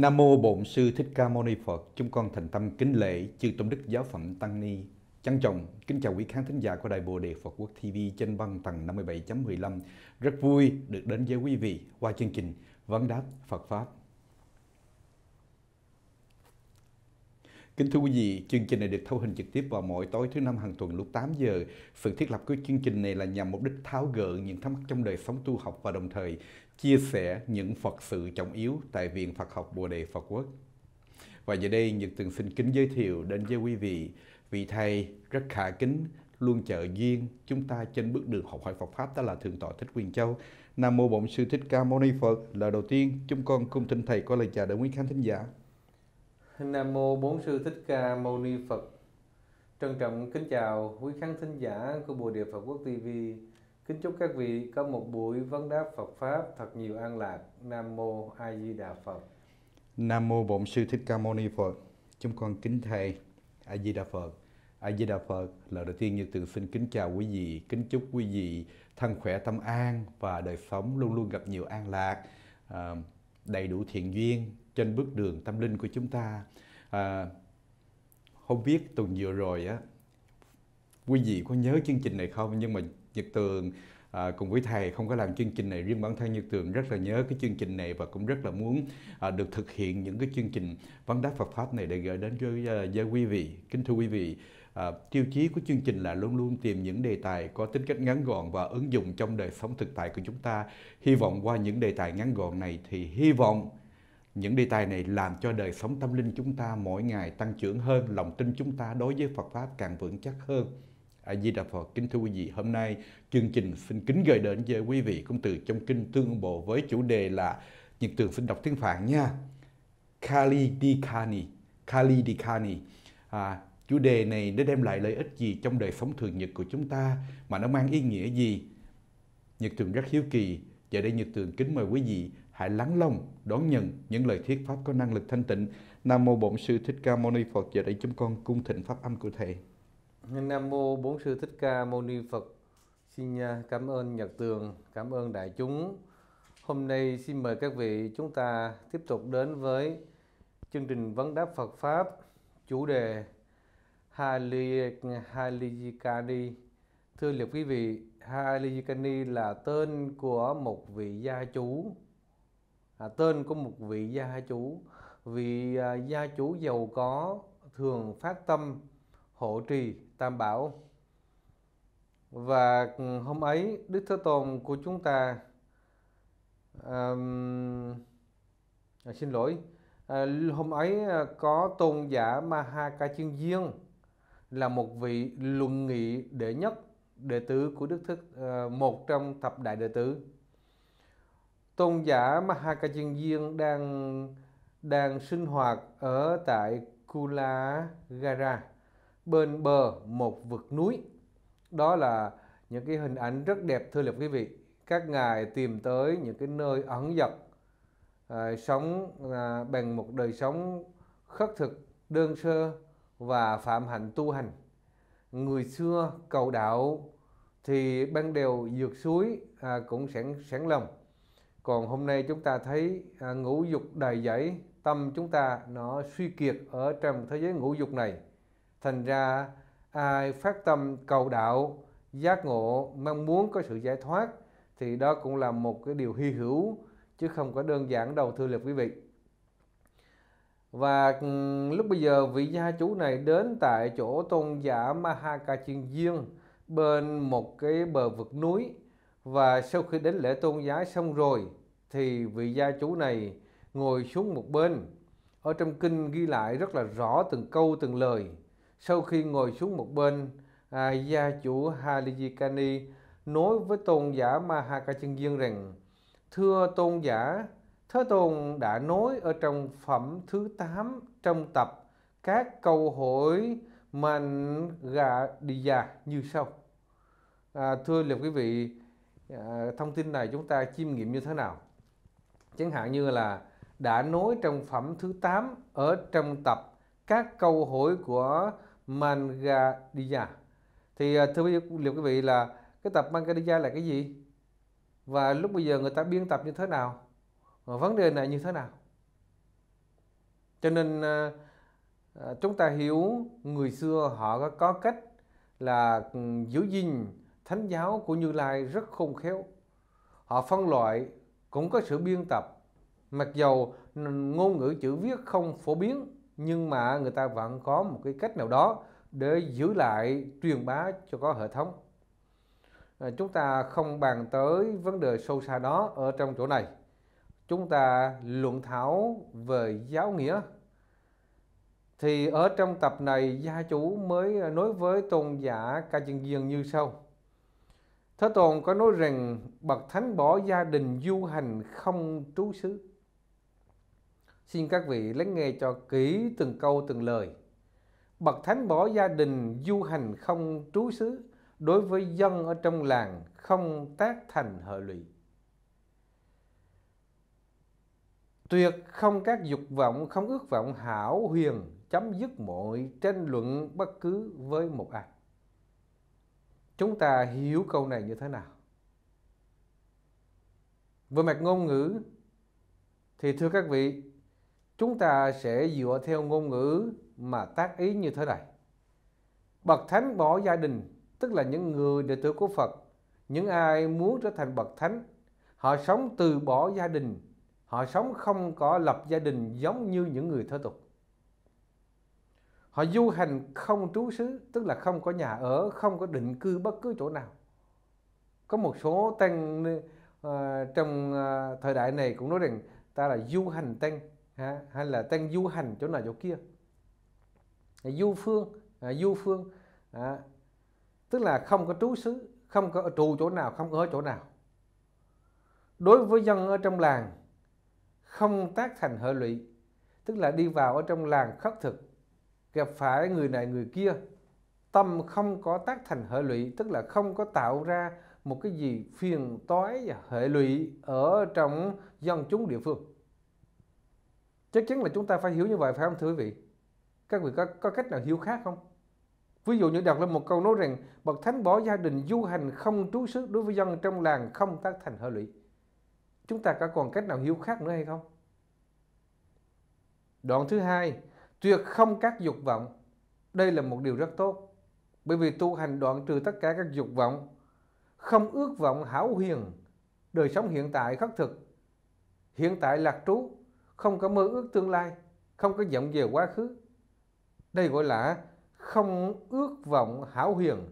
Nam mô Bổn sư Thích Ca Mâu Ni Phật. Chúng con thành tâm kính lễ chư tôn đức giáo phẩm tăng ni. Trân trọng kính chào quý khán thính giả của đài Bồ Đề Phật Quốc TV trên băng tầng 57.15. Rất vui được đến với quý vị qua chương trình Vấn đáp Phật pháp. Kính thưa quý vị, chương trình này được thâu hình trực tiếp vào mỗi tối thứ năm hàng tuần lúc 8 giờ. Phần thiết lập của chương trình này là nhằm mục đích tháo gỡ những thắc mắc trong đời sống tu học và đồng thời chia sẻ những Phật sự trọng yếu tại Viện Phật học Bồ Đề Phật Quốc. Và giờ đây Nhật từng xin kính giới thiệu đến với quý vị vị thầy rất khả kính luôn trợ duyên chúng ta trên bước đường học hỏi Phật pháp đó là thượng tọa Thích Quyền Châu. Nam mô Bổn sư Thích Ca Mâu Ni Phật. Lời đầu tiên chúng con cung thỉnh thầy có lời chào đến quý khán thính giả. Nam mô Bổn sư Thích Ca Mâu Ni Phật. Trân trọng kính chào quý khán thính giả của Bồ Đề Phật Quốc TV Kính chúc các vị có một buổi vấn đáp Phật Pháp thật nhiều an lạc. Nam Mô A Di Đà Phật. Nam Mô Bổn Sư Thích Ca Mâu Ni Phật. Chúng con kính thầy A Di Đà Phật. A Di Đà Phật, lời đầu tiên như từ xin kính chào quý vị, kính chúc quý vị thân khỏe tâm an và đời sống luôn luôn gặp nhiều an lạc, à, đầy đủ thiện duyên trên bước đường tâm linh của chúng ta. À, không biết tuần vừa rồi á, quý vị có nhớ chương trình này không nhưng mà Nhật Tường à, cùng với thầy không có làm chương trình này riêng bản thân Như Tường rất là nhớ cái chương trình này và cũng rất là muốn à, được thực hiện những cái chương trình vấn đáp Phật pháp này để gửi đến cho với à, quý vị kính thưa quý vị à, tiêu chí của chương trình là luôn luôn tìm những đề tài có tính cách ngắn gọn và ứng dụng trong đời sống thực tại của chúng ta hy vọng qua những đề tài ngắn gọn này thì hy vọng những đề tài này làm cho đời sống tâm linh chúng ta mỗi ngày tăng trưởng hơn lòng tin chúng ta đối với Phật pháp càng vững chắc hơn A Di Đà Phật kính thưa quý vị hôm nay chương trình xin kính gửi đến với quý vị cũng từ trong kinh Tương Bộ với chủ đề là Nhật tường xin đọc tiếng Phạn nha Kali Dikani Kali Dikani à, chủ đề này nó đem lại lợi ích gì trong đời sống thường nhật của chúng ta mà nó mang ý nghĩa gì Nhật tường rất hiếu kỳ giờ đây Nhật tường kính mời quý vị hãy lắng lòng đón nhận những lời thuyết pháp có năng lực thanh tịnh nam mô bổn sư thích ca mâu ni phật giờ đây chúng con cung thịnh pháp âm của thầy Nam mô Bốn sư Thích Ca Mâu Ni Phật. Xin à, cảm ơn Nhật Tường, cảm ơn đại chúng. Hôm nay xin mời các vị chúng ta tiếp tục đến với chương trình vấn đáp Phật pháp chủ đề Halijikani. Thưa liệt quý vị, Halijikani là tên của một vị gia chú. À, tên của một vị gia chú. vị à, gia chú giàu có thường phát tâm hộ trì Tam Bảo. Và ừ, hôm ấy Đức Thế Tôn của chúng ta um, à, xin lỗi à, hôm ấy à, có tôn giả Maha Ca Chiên Diên là một vị luận nghị đệ nhất đệ tử của Đức Thức ờ, một trong thập đại đệ tử tôn giả Maha Ca Chiên Diên đang đang sinh hoạt ở tại Kula Gara bên bờ một vực núi. Đó là những cái hình ảnh rất đẹp thưa liệt quý vị. Các ngài tìm tới những cái nơi ẩn dật, à, sống à, bằng một đời sống khất thực, đơn sơ và phạm hạnh tu hành. Người xưa cầu đạo thì ban đều dược suối à, cũng sẵn sẵn lòng. Còn hôm nay chúng ta thấy à, ngũ dục đầy dẫy, tâm chúng ta nó suy kiệt ở trong thế giới ngũ dục này Thành ra ai à, phát tâm cầu đạo, giác ngộ, mong muốn có sự giải thoát thì đó cũng là một cái điều hy hữu chứ không có đơn giản đâu thưa lực quý vị. Và ừ, lúc bây giờ vị gia chủ này đến tại chỗ tôn giả Mahaka Chiên Duyên bên một cái bờ vực núi và sau khi đến lễ tôn giá xong rồi thì vị gia chủ này ngồi xuống một bên ở trong kinh ghi lại rất là rõ từng câu từng lời sau khi ngồi xuống một bên, à, gia chủ Halijikani nói với tôn giả Mahakachindiên rằng Thưa tôn giả, Thế Tôn đã nói ở trong phẩm thứ 8 trong tập các câu hỏi mạnh gà đi già như sau. À, thưa liệu quý vị, à, thông tin này chúng ta chiêm nghiệm như thế nào? Chẳng hạn như là đã nói trong phẩm thứ 8 ở trong tập các câu hỏi của Mangadiya thì à, thưa quý vị, liệu quý vị là cái tập Mangadiya là cái gì và lúc bây giờ người ta biên tập như thế nào và vấn đề này như thế nào cho nên à, à, chúng ta hiểu người xưa họ có cách là ừ, giữ gìn thánh giáo của Như Lai rất khôn khéo họ phân loại cũng có sự biên tập mặc dầu ngôn ngữ chữ viết không phổ biến nhưng mà người ta vẫn có một cái cách nào đó để giữ lại truyền bá cho có hệ thống à, chúng ta không bàn tới vấn đề sâu xa đó ở trong chỗ này chúng ta luận thảo về giáo nghĩa thì ở trong tập này gia chủ mới nói với tôn giả ca chân diên như sau thế tôn có nói rằng bậc thánh bỏ gia đình du hành không trú xứ Xin các vị lắng nghe cho kỹ từng câu từng lời. Bậc thánh bỏ gia đình du hành không trú xứ, đối với dân ở trong làng không tác thành hệ lụy. Tuyệt không các dục vọng, không ước vọng hảo huyền, chấm dứt mọi tranh luận bất cứ với một ai. Chúng ta hiểu câu này như thế nào? Về mặt ngôn ngữ, thì thưa các vị, chúng ta sẽ dựa theo ngôn ngữ mà tác ý như thế này. Bậc thánh bỏ gia đình, tức là những người đệ tử của Phật, những ai muốn trở thành bậc thánh, họ sống từ bỏ gia đình, họ sống không có lập gia đình giống như những người thế tục. Họ du hành không trú xứ, tức là không có nhà ở, không có định cư bất cứ chỗ nào. Có một số tăng uh, trong uh, thời đại này cũng nói rằng ta là du hành tăng hay là tăng du hành chỗ này chỗ kia à, du phương à, du phương à, tức là không có trú xứ không có trụ chỗ nào không ở chỗ nào đối với dân ở trong làng không tác thành hệ lụy tức là đi vào ở trong làng khất thực gặp phải người này người kia tâm không có tác thành hệ lụy tức là không có tạo ra một cái gì phiền toái và hệ lụy ở trong dân chúng địa phương chắc chắn là chúng ta phải hiểu như vậy phải không thưa quý vị các vị có, có cách nào hiểu khác không ví dụ như đọc lên một câu nói rằng bậc thánh bỏ gia đình du hành không trú sức đối với dân trong làng không tác thành hệ lụy chúng ta có còn cách nào hiểu khác nữa hay không đoạn thứ hai tuyệt không các dục vọng đây là một điều rất tốt bởi vì tu hành đoạn trừ tất cả các dục vọng không ước vọng hảo huyền đời sống hiện tại khắc thực hiện tại lạc trú không có mơ ước tương lai, không có vọng về quá khứ. Đây gọi là không ước vọng hảo huyền.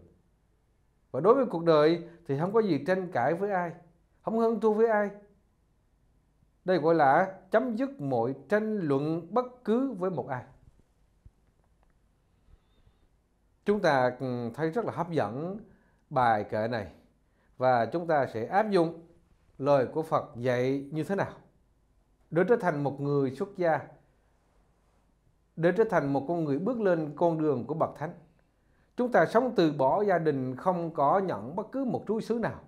Và đối với cuộc đời thì không có gì tranh cãi với ai, không hơn thua với ai. Đây gọi là chấm dứt mọi tranh luận bất cứ với một ai. Chúng ta ừ, thấy rất là hấp dẫn bài kệ này và chúng ta sẽ áp dụng lời của Phật dạy như thế nào để trở thành một người xuất gia, để trở thành một con người bước lên con đường của bậc thánh. Chúng ta sống từ bỏ gia đình không có nhận bất cứ một trú xứ nào.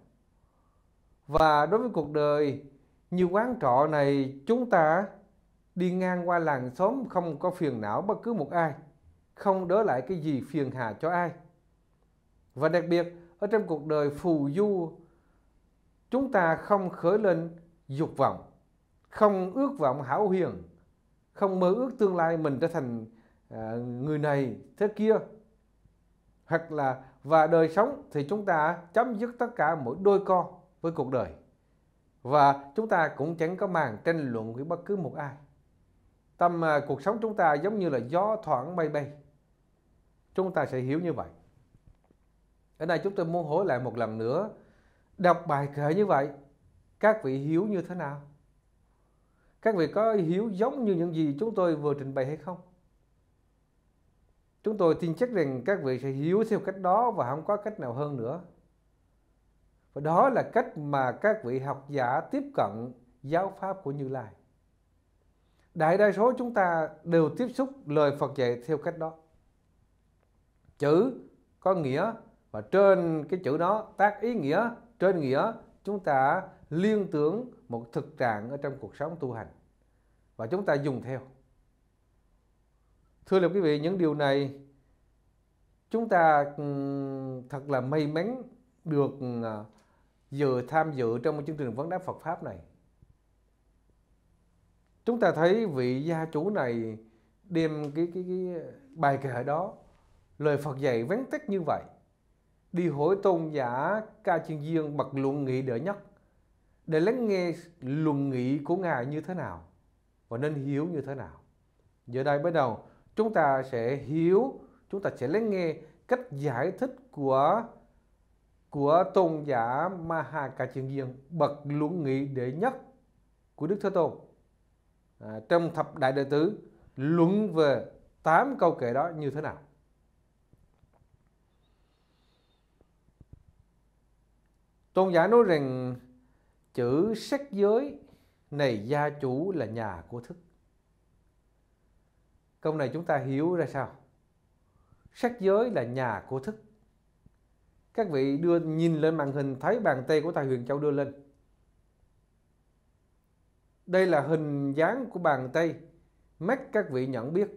Và đối với cuộc đời, như quán trọ này chúng ta đi ngang qua làng xóm không có phiền não bất cứ một ai, không đỡ lại cái gì phiền hà cho ai. Và đặc biệt, ở trong cuộc đời phù du, chúng ta không khởi lên dục vọng không ước vọng hảo huyền không mơ ước tương lai mình trở thành à, người này thế kia hoặc là và đời sống thì chúng ta chấm dứt tất cả mỗi đôi co với cuộc đời và chúng ta cũng chẳng có màn tranh luận với bất cứ một ai tâm à, cuộc sống chúng ta giống như là gió thoảng bay bay chúng ta sẽ hiểu như vậy ở đây chúng tôi muốn hỏi lại một lần nữa đọc bài kệ như vậy các vị hiểu như thế nào các vị có hiểu giống như những gì chúng tôi vừa trình bày hay không? Chúng tôi tin chắc rằng các vị sẽ hiểu theo cách đó và không có cách nào hơn nữa. Và đó là cách mà các vị học giả tiếp cận giáo pháp của Như Lai. Đại đa số chúng ta đều tiếp xúc lời Phật dạy theo cách đó. Chữ có nghĩa và trên cái chữ đó tác ý nghĩa, trên nghĩa chúng ta liên tưởng một thực trạng ở trong cuộc sống tu hành và chúng ta dùng theo thưa quý vị những điều này chúng ta ừ, thật là may mắn được dự ừ, à, tham dự trong một chương trình vấn đáp Phật pháp này chúng ta thấy vị gia chủ này đem cái cái, cái bài kệ đó lời Phật dạy vắn tắt như vậy đi hỏi tôn giả ca chiên viên bậc luận nghị đỡ nhất để lắng nghe luận nghị của Ngài như thế nào và nên hiểu như thế nào. Giờ đây bắt đầu chúng ta sẽ hiểu, chúng ta sẽ lắng nghe cách giải thích của của tôn giả Mahakachinyan bậc luận nghị đệ nhất của Đức Thế Tôn. À, trong thập đại đệ tử luận về tám câu kệ đó như thế nào. Tôn giả nói rằng chữ sắc giới này gia chủ là nhà của thức câu này chúng ta hiểu ra sao sắc giới là nhà của thức các vị đưa nhìn lên màn hình thấy bàn tay của thầy huyền châu đưa lên đây là hình dáng của bàn tay mắt các vị nhận biết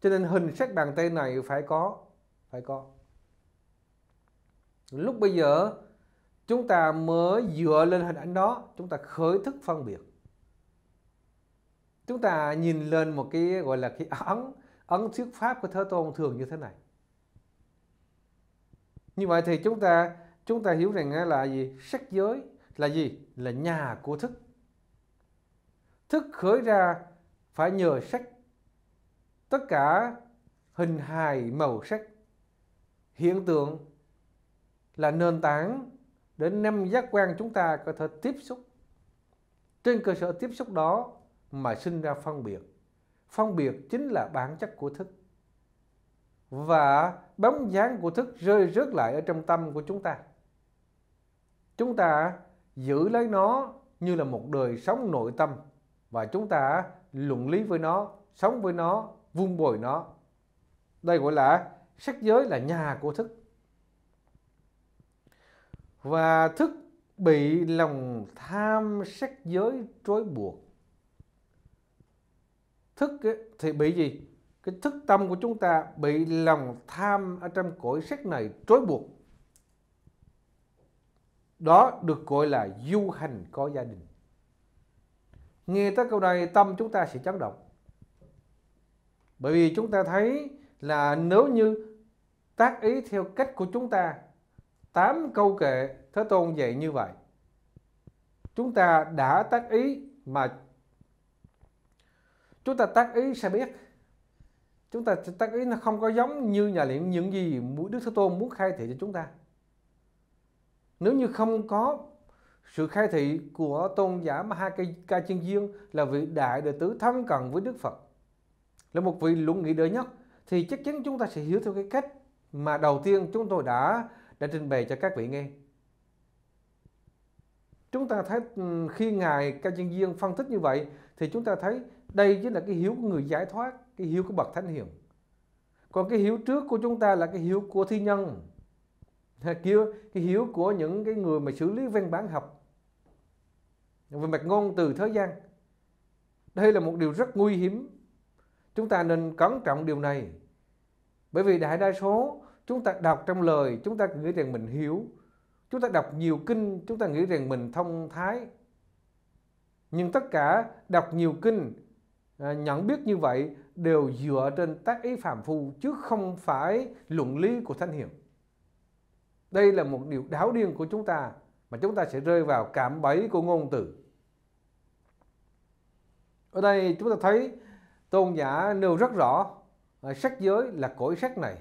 cho nên hình sắc bàn tay này phải có phải có lúc bây giờ chúng ta mới dựa lên hình ảnh đó chúng ta khởi thức phân biệt chúng ta nhìn lên một cái gọi là cái ấn ấn thuyết pháp của thế tôn thường như thế này như vậy thì chúng ta chúng ta hiểu rằng là gì sắc giới là gì là nhà của thức thức khởi ra phải nhờ sắc tất cả hình hài màu sắc hiện tượng là nền tảng để năm giác quan chúng ta có thể tiếp xúc trên cơ sở tiếp xúc đó mà sinh ra phân biệt phân biệt chính là bản chất của thức và bóng dáng của thức rơi rớt lại ở trong tâm của chúng ta chúng ta giữ lấy nó như là một đời sống nội tâm và chúng ta luận lý với nó sống với nó vun bồi nó đây gọi là sắc giới là nhà của thức và thức bị lòng tham sắc giới trói buộc thức thì bị gì cái thức tâm của chúng ta bị lòng tham ở trong cõi sắc này trói buộc đó được gọi là du hành có gia đình nghe tới câu này tâm chúng ta sẽ chấn động bởi vì chúng ta thấy là nếu như tác ý theo cách của chúng ta tám câu kệ Thế Tôn dạy như vậy. Chúng ta đã tác ý mà chúng ta tác ý sẽ biết. Chúng ta tác ý nó không có giống như nhà luyện những gì Đức Thế Tôn muốn khai thị cho chúng ta. Nếu như không có sự khai thị của tôn giả Maha Ca Chiên Diên là vị đại đệ tử thân cận với Đức Phật là một vị luận nghị đời nhất thì chắc chắn chúng ta sẽ hiểu theo cái cách mà đầu tiên chúng tôi đã đã trình bày cho các vị nghe chúng ta thấy ừ, khi ngài ca chuyên viên phân tích như vậy thì chúng ta thấy đây chính là cái hiếu của người giải thoát cái hiếu của bậc thánh hiền còn cái hiếu trước của chúng ta là cái hiếu của thi nhân kia cái hiếu của những cái người mà xử lý văn bản học về mặt ngôn từ thế gian đây là một điều rất nguy hiểm chúng ta nên cẩn trọng điều này bởi vì đại đa số chúng ta đọc trong lời chúng ta nghĩ rằng mình hiểu chúng ta đọc nhiều kinh chúng ta nghĩ rằng mình thông thái nhưng tất cả đọc nhiều kinh à, nhận biết như vậy đều dựa trên tác ý phàm phu chứ không phải luận lý của thanh hiền đây là một điều đảo điên của chúng ta mà chúng ta sẽ rơi vào cảm bẫy của ngôn từ ở đây chúng ta thấy tôn giả nêu rất rõ à, sắc giới là cõi sắc này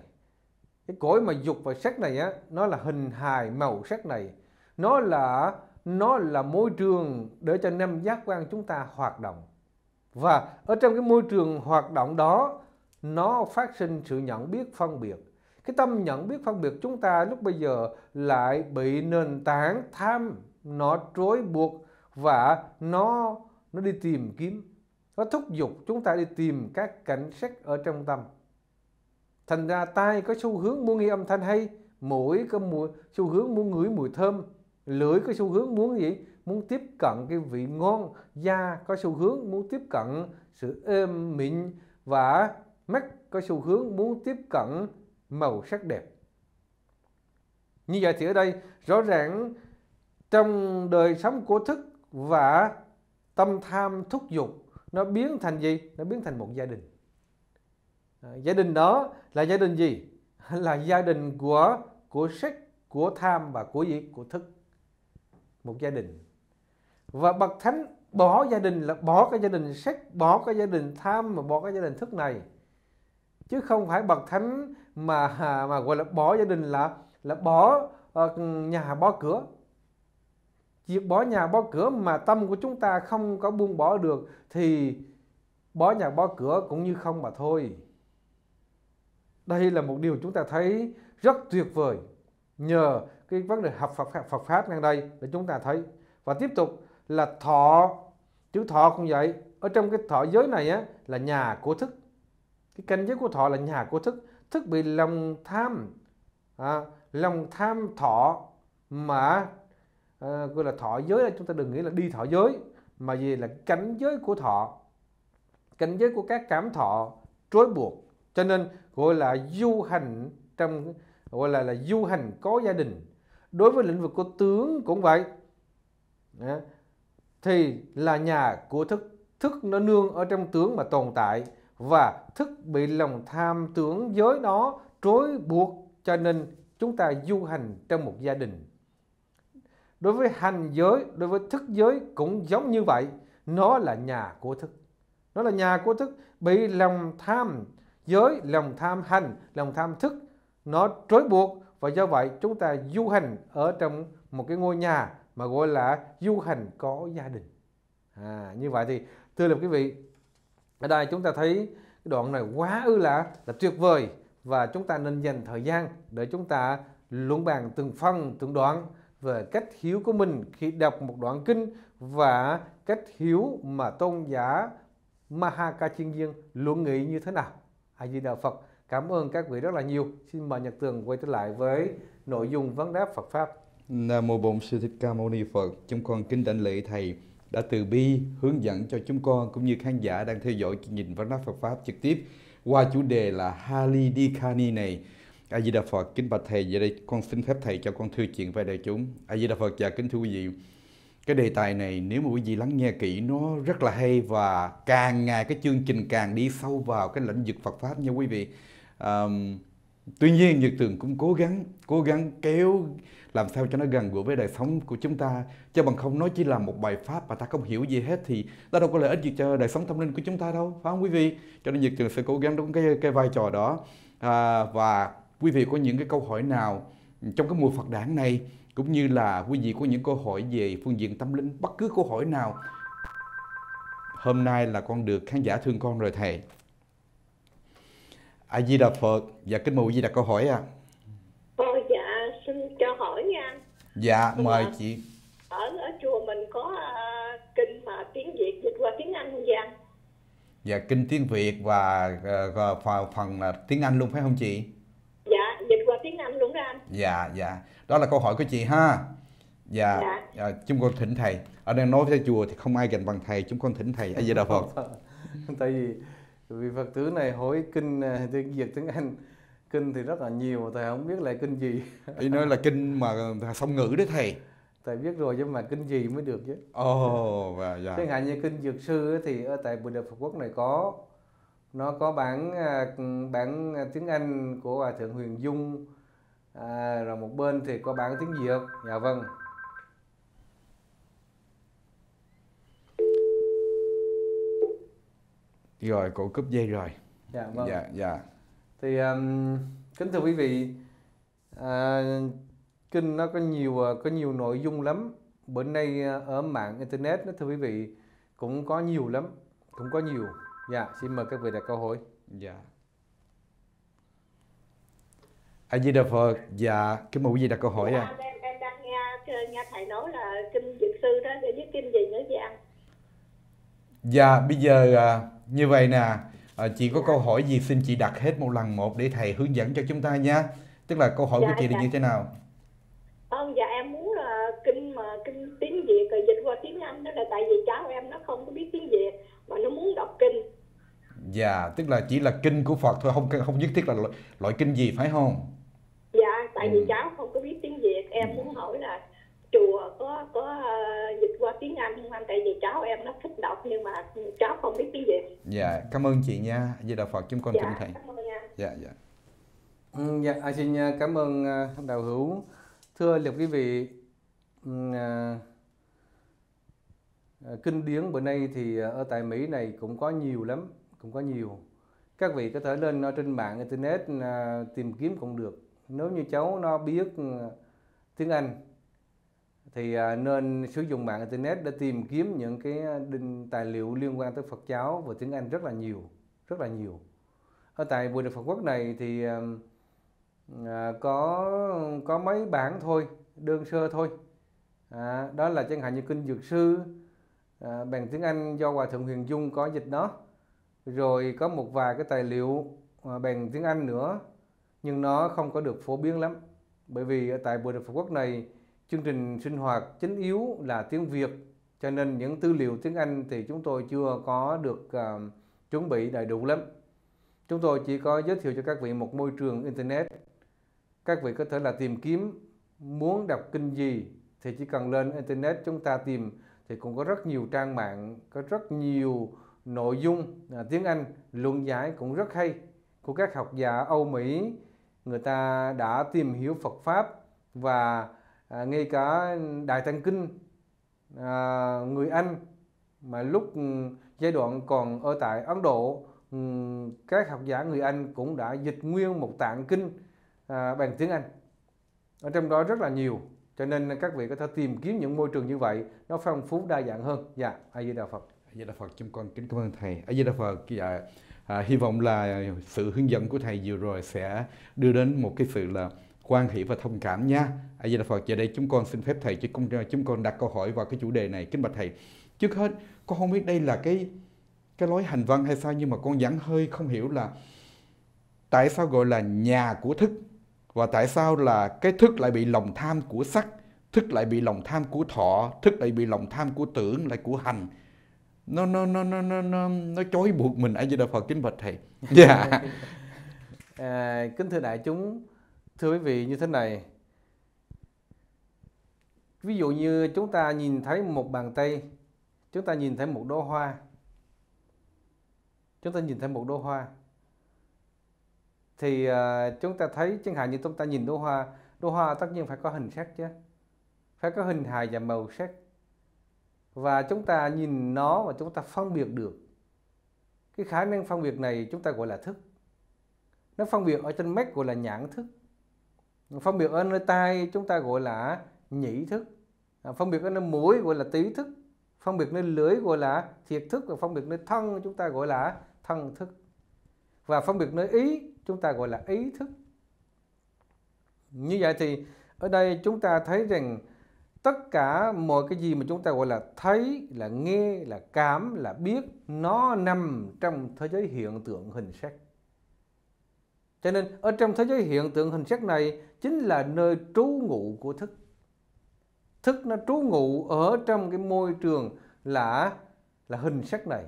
cái cõi mà dục và sắc này á nó là hình hài màu sắc này nó là nó là môi trường để cho năm giác quan chúng ta hoạt động và ở trong cái môi trường hoạt động đó nó phát sinh sự nhận biết phân biệt cái tâm nhận biết phân biệt chúng ta lúc bây giờ lại bị nền tảng tham nó trói buộc và nó nó đi tìm kiếm nó thúc giục chúng ta đi tìm các cảnh sắc ở trong tâm Thành ra tai có xu hướng muốn nghe âm thanh hay, mũi có mùi, xu hướng muốn ngửi mùi thơm, lưỡi có xu hướng muốn gì? Muốn tiếp cận cái vị ngon, da có xu hướng muốn tiếp cận sự êm mịn và mắt có xu hướng muốn tiếp cận màu sắc đẹp. Như vậy thì ở đây rõ ràng trong đời sống của thức và tâm tham thúc dục nó biến thành gì? Nó biến thành một gia đình. Ờ, gia đình đó là gia đình gì là gia đình của của sách của tham và của gì của thức một gia đình và bậc thánh bỏ gia đình là bỏ cái gia đình sách bỏ cái gia đình tham mà bỏ cái gia đình thức này chứ không phải bậc thánh mà mà gọi là bỏ gia đình là là bỏ uh, nhà bỏ cửa việc bỏ nhà bỏ cửa mà tâm của chúng ta không có buông bỏ được thì bỏ nhà bỏ cửa cũng như không mà thôi đây là một điều chúng ta thấy rất tuyệt vời nhờ cái vấn đề học Phật, Phật Pháp ngang đây để chúng ta thấy. Và tiếp tục là thọ, chữ thọ cũng vậy. Ở trong cái thọ giới này á, là nhà của thức. Cái cảnh giới của thọ là nhà của thức. Thức bị lòng tham, à, lòng tham thọ mà à, gọi là thọ giới là chúng ta đừng nghĩ là đi thọ giới mà gì là cảnh giới của thọ cảnh giới của các cảm thọ trói buộc cho nên gọi là du hành trong gọi là là du hành có gia đình đối với lĩnh vực của tướng cũng vậy thì là nhà của thức thức nó nương ở trong tướng mà tồn tại và thức bị lòng tham tướng giới nó trói buộc cho nên chúng ta du hành trong một gia đình đối với hành giới đối với thức giới cũng giống như vậy nó là nhà của thức nó là nhà của thức bị lòng tham giới lòng tham hành lòng tham thức nó trói buộc và do vậy chúng ta du hành ở trong một cái ngôi nhà mà gọi là du hành có gia đình à, như vậy thì thưa quý vị ở đây chúng ta thấy cái đoạn này quá ư là là tuyệt vời và chúng ta nên dành thời gian để chúng ta luận bàn từng phân từng đoạn về cách hiểu của mình khi đọc một đoạn kinh và cách hiểu mà tôn giả Mahakachin Viên luận nghị như thế nào. A Di Đà Phật. Cảm ơn các vị rất là nhiều. Xin mời Nhật Tường quay trở lại với nội dung vấn đáp Phật pháp. Nam mô Bổn Sư Thích Ca Mâu Ni Phật. Chúng con kính đảnh lễ thầy đã từ bi hướng dẫn cho chúng con cũng như khán giả đang theo dõi chương trình vấn đáp Phật pháp trực tiếp qua chủ đề là Hali Dikani này. A Di Đà Phật kính bạch thầy về đây con xin phép thầy cho con thưa chuyện về đại chúng. A Di Đà Phật và dạ kính thưa quý vị cái đề tài này nếu mà quý vị lắng nghe kỹ nó rất là hay và càng ngày cái chương trình càng đi sâu vào cái lĩnh vực Phật pháp nha quý vị. Um, tuy nhiên Nhật Tường cũng cố gắng cố gắng kéo làm sao cho nó gần gũi với đời sống của chúng ta cho bằng không nó chỉ là một bài pháp mà ta không hiểu gì hết thì ta đâu có lợi ích gì cho đời sống tâm linh của chúng ta đâu phải không quý vị cho nên Nhật Tường sẽ cố gắng đóng cái cái vai trò đó à, và quý vị có những cái câu hỏi nào trong cái mùa Phật đản này cũng như là quý vị có những câu hỏi về phương diện tâm linh bất cứ câu hỏi nào hôm nay là con được khán giả thương con rồi thầy a di đà phật và dạ, kính mời di đặt câu hỏi à cô ờ, dạ xin cho hỏi nha dạ Tôi dạ. mời là, chị ở ở chùa mình có uh, kinh mà tiếng việt dịch qua tiếng anh dạ dạ kinh tiếng việt và, uh, và phần là tiếng anh luôn phải không chị dạ dạ đó là câu hỏi của chị ha dạ, dạ. À, chúng con thỉnh thầy ở đây nói với chùa thì không ai gần bằng thầy chúng con thỉnh thầy a di đạo phật tại vì vì phật tử này hỏi kinh à, tiếng việt tiếng anh kinh thì rất là nhiều mà thầy không biết là kinh gì ý nói là kinh mà song ngữ đấy thầy Tại biết rồi nhưng mà kinh gì mới được chứ ồ oh, và dạ chẳng hạn như kinh dược sư thì ở tại bồ đề phật quốc này có nó có bản à, bản à, tiếng anh của hòa thượng huyền dung à, rồi một bên thì có bán tiếng việt dạ vâng rồi cổ cúp dây rồi dạ vâng dạ dạ thì um, kính thưa quý vị à, kinh nó có nhiều à, có nhiều nội dung lắm bữa nay à, ở mạng internet đó thưa quý vị cũng có nhiều lắm cũng có nhiều dạ xin mời các vị đặt câu hỏi dạ A Di Đà Phật. Dạ, cái mời gì đặt câu hỏi dạ, ạ. À. Em, em đang nghe nghe thầy nói là kinh dược sư đó với kinh gì nữa vậy anh? Dạ, bây giờ à, như vậy nè, à, chị có câu hỏi gì xin chị đặt hết một lần một để thầy hướng dẫn cho chúng ta nha. Tức là câu hỏi dạ, của chị dạ. là như thế nào? Không, dạ em muốn là kinh mà kinh tiếng Việt rồi dịch qua tiếng Anh đó là tại vì cháu em nó không có biết tiếng Việt mà nó muốn đọc kinh. Dạ, tức là chỉ là kinh của Phật thôi, không không nhất thiết là loại, loại kinh gì phải không? tại ừ. vì cháu không có biết tiếng việt em ừ. muốn hỏi là chùa có có ờ, dịch qua tiếng Anh không anh? Tại vì cháu em nó thích đọc nhưng mà cháu không biết tiếng Việt. Dạ, cảm ơn chị nha. Di đạo Phật chúng con dạ, kính thầy. Dạ dạ. Ừ, dạ, à, xin à, cảm ơn à, đạo hữu. Thưa liệu quý vị, à, kinh điển bữa nay thì ở tại Mỹ này cũng có nhiều lắm, cũng có nhiều. Các vị có thể lên trên mạng internet tìm kiếm cũng được nếu như cháu nó biết ừ, tiếng Anh thì à, nên sử dụng mạng internet để tìm kiếm những cái à, tài liệu liên quan tới Phật giáo và tiếng Anh rất là nhiều rất là nhiều ở tại Bùi Địch Phật Quốc này thì à, có có mấy bản thôi đơn sơ thôi à, đó là chẳng hạn như kinh dược sư à, bằng tiếng Anh do Hòa Thượng Huyền Dung có dịch đó rồi có một vài cái tài liệu bằng tiếng Anh nữa nhưng nó không có được phổ biến lắm bởi vì ở tại Bộ Đội Phú Quốc này chương trình sinh hoạt chính yếu là tiếng Việt cho nên những tư liệu tiếng Anh thì chúng tôi chưa có được uh, chuẩn bị đầy đủ lắm chúng tôi chỉ có giới thiệu cho các vị một môi trường internet các vị có thể là tìm kiếm muốn đọc kinh gì thì chỉ cần lên internet chúng ta tìm thì cũng có rất nhiều trang mạng có rất nhiều nội dung à, tiếng Anh luận giải cũng rất hay của các học giả Âu Mỹ người ta đã tìm hiểu Phật pháp và à, ngay cả đại tăng kinh à, người Anh mà lúc ừ, giai đoạn còn ở tại Ấn Độ ừ, các học giả người Anh cũng đã dịch nguyên một tạng kinh à, bằng tiếng Anh ở trong đó rất là nhiều cho nên các vị có thể tìm kiếm những môi trường như vậy nó phong phú đa dạng hơn dạ a di đà phật a di đà phật chúng con kính cảm ơn thầy a di đà phật dạ à, hy vọng là sự hướng dẫn của thầy vừa rồi sẽ đưa đến một cái sự là quan hỷ và thông cảm nha a di đà phật giờ đây chúng con xin phép thầy chứ không chúng con đặt câu hỏi vào cái chủ đề này kính bạch thầy trước hết con không biết đây là cái cái lối hành văn hay sao nhưng mà con vẫn hơi không hiểu là tại sao gọi là nhà của thức và tại sao là cái thức lại bị lòng tham của sắc thức lại bị lòng tham của thọ thức lại bị lòng tham của tưởng lại của hành nó nó nó nó nó nó, nó chối buộc mình ai di đà phật kính bạch thầy dạ. dạ à, kính thưa đại chúng thưa quý vị như thế này ví dụ như chúng ta nhìn thấy một bàn tay chúng ta nhìn thấy một đóa hoa chúng ta nhìn thấy một đóa hoa thì uh, chúng ta thấy chẳng hạn như chúng ta nhìn đóa hoa đóa hoa tất nhiên phải có hình sắc chứ phải có hình hài và màu sắc và chúng ta nhìn nó và chúng ta phân biệt được cái khả năng phân biệt này chúng ta gọi là thức nó phân biệt ở trên mắt gọi là nhãn thức phân biệt ở nơi tai chúng ta gọi là nhĩ thức à, phân biệt ở nơi mũi gọi là tí thức phân biệt nơi lưỡi gọi là thiệt thức và phân biệt nơi thân chúng ta gọi là thân thức và phân biệt nơi ý chúng ta gọi là ý thức như vậy thì ở đây chúng ta thấy rằng tất cả mọi cái gì mà chúng ta gọi là thấy là nghe là cảm là biết nó nằm trong thế giới hiện tượng hình sắc cho nên ở trong thế giới hiện tượng hình sắc này chính là nơi trú ngụ của thức thức nó trú ngụ ở trong cái môi trường là là hình sắc này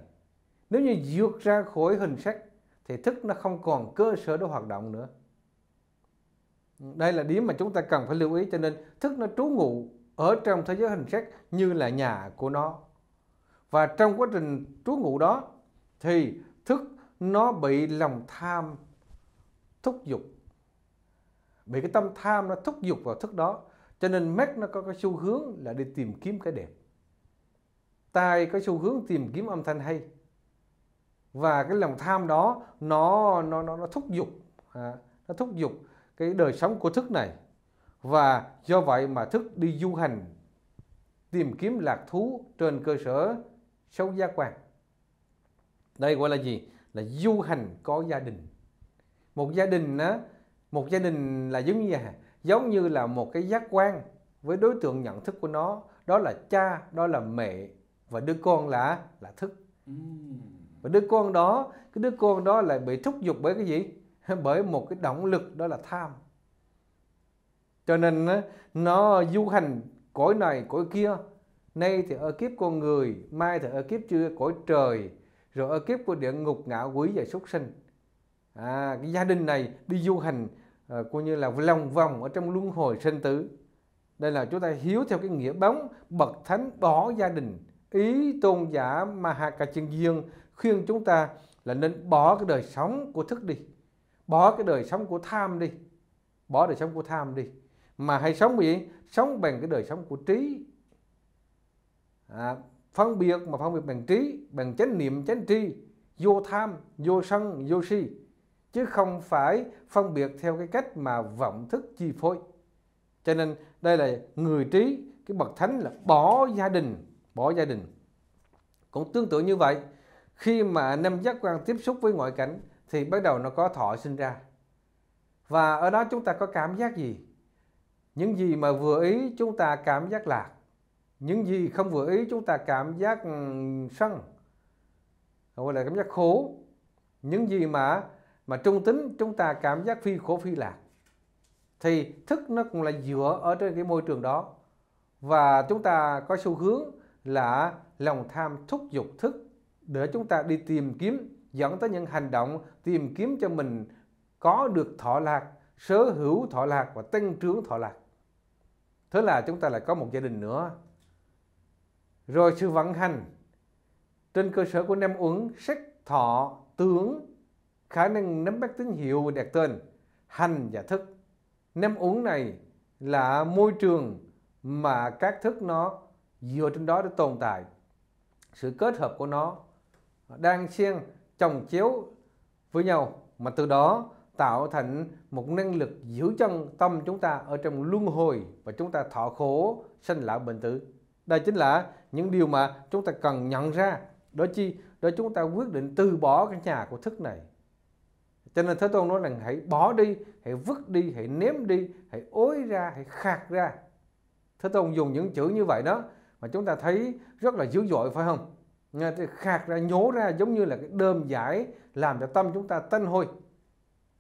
nếu như vượt ra khỏi hình sắc thì thức nó không còn cơ sở để hoạt động nữa đây là điểm mà chúng ta cần phải lưu ý cho nên thức nó trú ngụ ở trong thế giới hình sắc như là nhà của nó. Và trong quá trình trú ngụ đó thì thức nó bị lòng tham thúc dục Bị cái tâm tham nó thúc dục vào thức đó. Cho nên mắt nó có cái xu hướng là đi tìm kiếm cái đẹp. Tai có xu hướng tìm kiếm âm thanh hay. Và cái lòng tham đó nó nó nó, nó thúc dục à, nó thúc dục cái đời sống của thức này và do vậy mà thức đi du hành tìm kiếm lạc thú trên cơ sở sâu gia quan đây gọi là gì là du hành có gia đình một gia đình á một gia đình là giống như là, giống như là một cái giác quan với đối tượng nhận thức của nó đó là cha đó là mẹ và đứa con là là thức và đứa con đó cái đứa con đó lại bị thúc giục bởi cái gì bởi một cái động lực đó là tham cho nên nó du hành cõi này cõi kia nay thì ở kiếp con người mai thì ở kiếp chưa cõi trời rồi ở kiếp của địa ngục ngạ quỷ và súc sinh à, cái gia đình này đi du hành à, coi như là lòng vòng ở trong luân hồi sinh tử đây là chúng ta hiếu theo cái nghĩa bóng bậc thánh bỏ gia đình ý tôn giả Mahaka Chân Diên khuyên chúng ta là nên bỏ cái đời sống của thức đi bỏ cái đời sống của tham đi bỏ đời sống của tham đi mà hãy sống gì sống bằng cái đời sống của trí à, phân biệt mà phân biệt bằng trí bằng chánh niệm chánh tri vô tham vô sân vô si chứ không phải phân biệt theo cái cách mà vọng thức chi phối cho nên đây là người trí cái bậc thánh là bỏ gia đình bỏ gia đình cũng tương tự như vậy khi mà năm giác quan tiếp xúc với ngoại cảnh thì bắt đầu nó có thọ sinh ra và ở đó chúng ta có cảm giác gì những gì mà vừa ý chúng ta cảm giác lạc những gì không vừa ý chúng ta cảm giác ừ, sân gọi là cảm giác khổ những gì mà mà trung tính chúng ta cảm giác phi khổ phi lạc thì thức nó cũng là dựa ở trên cái môi trường đó và chúng ta có xu hướng là lòng tham thúc dục thức để chúng ta đi tìm kiếm dẫn tới những hành động tìm kiếm cho mình có được thọ lạc sở hữu thọ lạc và tăng trưởng thọ lạc thế là chúng ta lại có một gia đình nữa rồi sự vận hành trên cơ sở của năm uẩn sắc thọ tướng khả năng nắm bắt tín hiệu đặt tên hành và thức năm uẩn này là môi trường mà các thức nó dựa trên đó để tồn tại sự kết hợp của nó đang xen chồng chéo với nhau mà từ đó tạo thành một năng lực giữ chân tâm chúng ta ở trong luân hồi và chúng ta thọ khổ sanh lão bệnh tử đây chính là những điều mà chúng ta cần nhận ra đó chi đó chúng ta quyết định từ bỏ cái nhà của thức này cho nên thế tôn nói rằng hãy bỏ đi hãy vứt đi hãy ném đi hãy ối ra hãy khạc ra thế tôn dùng những chữ như vậy đó mà chúng ta thấy rất là dữ dội phải không khạc ra nhổ ra giống như là cái đơm giải làm cho tâm chúng ta tanh hôi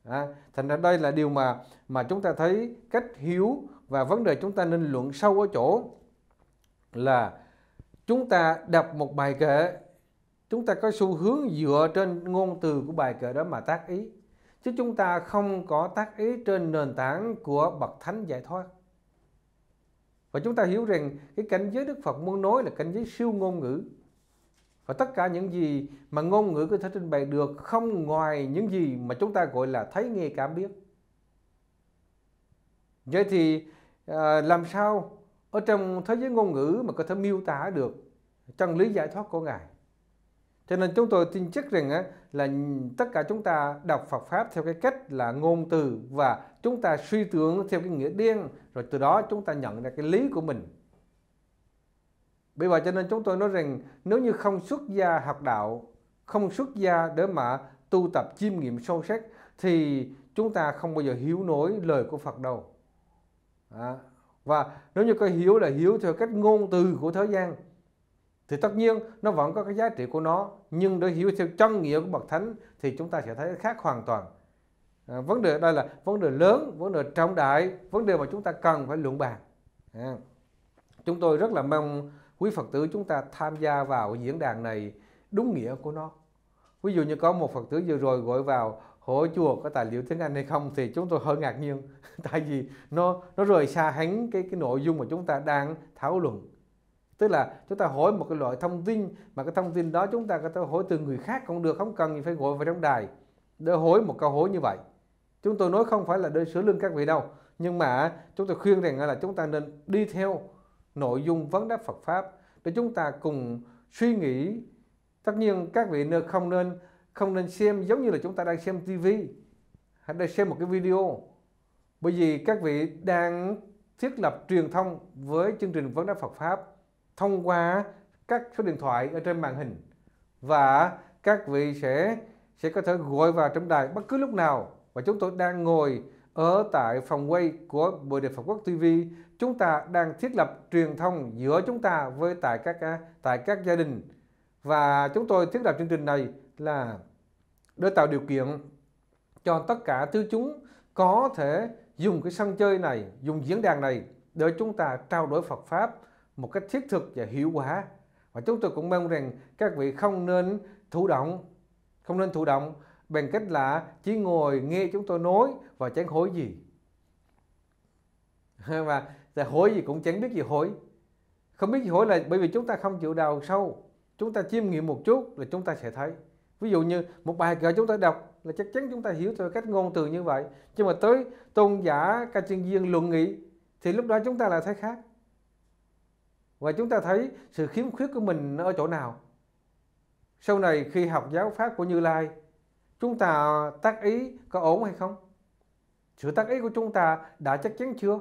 à, thành ra đây là điều mà mà chúng ta thấy cách hiểu và vấn đề chúng ta nên luận sâu ở chỗ là chúng ta đọc một bài kệ chúng ta có xu hướng dựa trên ngôn từ của bài kệ đó mà tác ý chứ chúng ta không có tác ý trên nền tảng của bậc thánh giải thoát và chúng ta hiểu rằng cái cảnh giới đức phật muốn nói là cảnh giới siêu ngôn ngữ và tất cả những gì mà ngôn ngữ có thể trình bày được không ngoài những gì mà chúng ta gọi là thấy nghe cảm biết vậy thì à, làm sao ở trong thế giới ngôn ngữ mà có thể miêu tả được chân lý giải thoát của ngài cho nên chúng tôi tin chắc rằng là tất cả chúng ta đọc Phật Pháp theo cái cách là ngôn từ và chúng ta suy tưởng theo cái nghĩa đen rồi từ đó chúng ta nhận ra cái lý của mình bởi vậy cho nên chúng tôi nói rằng nếu như không xuất gia học đạo, không xuất gia để mà tu tập chiêm nghiệm sâu sắc thì chúng ta không bao giờ hiểu nổi lời của Phật đâu. À, và nếu như có hiểu là hiểu theo cách ngôn từ của thế gian thì tất nhiên nó vẫn có cái giá trị của nó nhưng để hiểu theo chân nghĩa của bậc thánh thì chúng ta sẽ thấy khác hoàn toàn à, vấn đề đây là vấn đề lớn vấn đề trọng đại vấn đề mà chúng ta cần phải luận bàn à. chúng tôi rất là mong quý Phật tử chúng ta tham gia vào diễn đàn này đúng nghĩa của nó. Ví dụ như có một Phật tử vừa rồi gọi vào hỏi chùa có tài liệu tiếng Anh hay không thì chúng tôi hơi ngạc nhiên tại vì nó nó rời xa hẳn cái cái nội dung mà chúng ta đang thảo luận. Tức là chúng ta hỏi một cái loại thông tin mà cái thông tin đó chúng ta có thể hỏi từ người khác cũng được, không cần gì phải gọi vào trong đài để hỏi một câu hỏi như vậy. Chúng tôi nói không phải là để sửa lương các vị đâu, nhưng mà chúng tôi khuyên rằng là chúng ta nên đi theo nội dung vấn đáp Phật Pháp để chúng ta cùng suy nghĩ. Tất nhiên các vị nên không nên không nên xem giống như là chúng ta đang xem TV hay đang xem một cái video. Bởi vì các vị đang thiết lập truyền thông với chương trình vấn đáp Phật Pháp thông qua các số điện thoại ở trên màn hình và các vị sẽ sẽ có thể gọi vào trong đài bất cứ lúc nào và chúng tôi đang ngồi ở tại phòng quay của Bồ Đề Phật Quốc TV chúng ta đang thiết lập truyền thông giữa chúng ta với tại các à, tại các gia đình và chúng tôi thiết lập chương trình này là để tạo điều kiện cho tất cả thứ chúng có thể dùng cái sân chơi này, dùng diễn đàn này để chúng ta trao đổi Phật pháp một cách thiết thực và hiệu quả. Và chúng tôi cũng mong rằng các vị không nên thụ động, không nên thụ động bằng cách là chỉ ngồi nghe chúng tôi nói và tránh hối gì. Và tại hối gì cũng chẳng biết gì hối không biết gì hối là bởi vì chúng ta không chịu đào sâu chúng ta chiêm nghiệm một chút là chúng ta sẽ thấy ví dụ như một bài kệ chúng ta đọc là chắc chắn chúng ta hiểu theo cách ngôn từ như vậy nhưng mà tới tôn giả ca chuyên viên luận nghị thì lúc đó chúng ta lại thấy khác và chúng ta thấy sự khiếm khuyết của mình ở chỗ nào sau này khi học giáo pháp của như lai chúng ta tác ý có ổn hay không sự tác ý của chúng ta đã chắc chắn chưa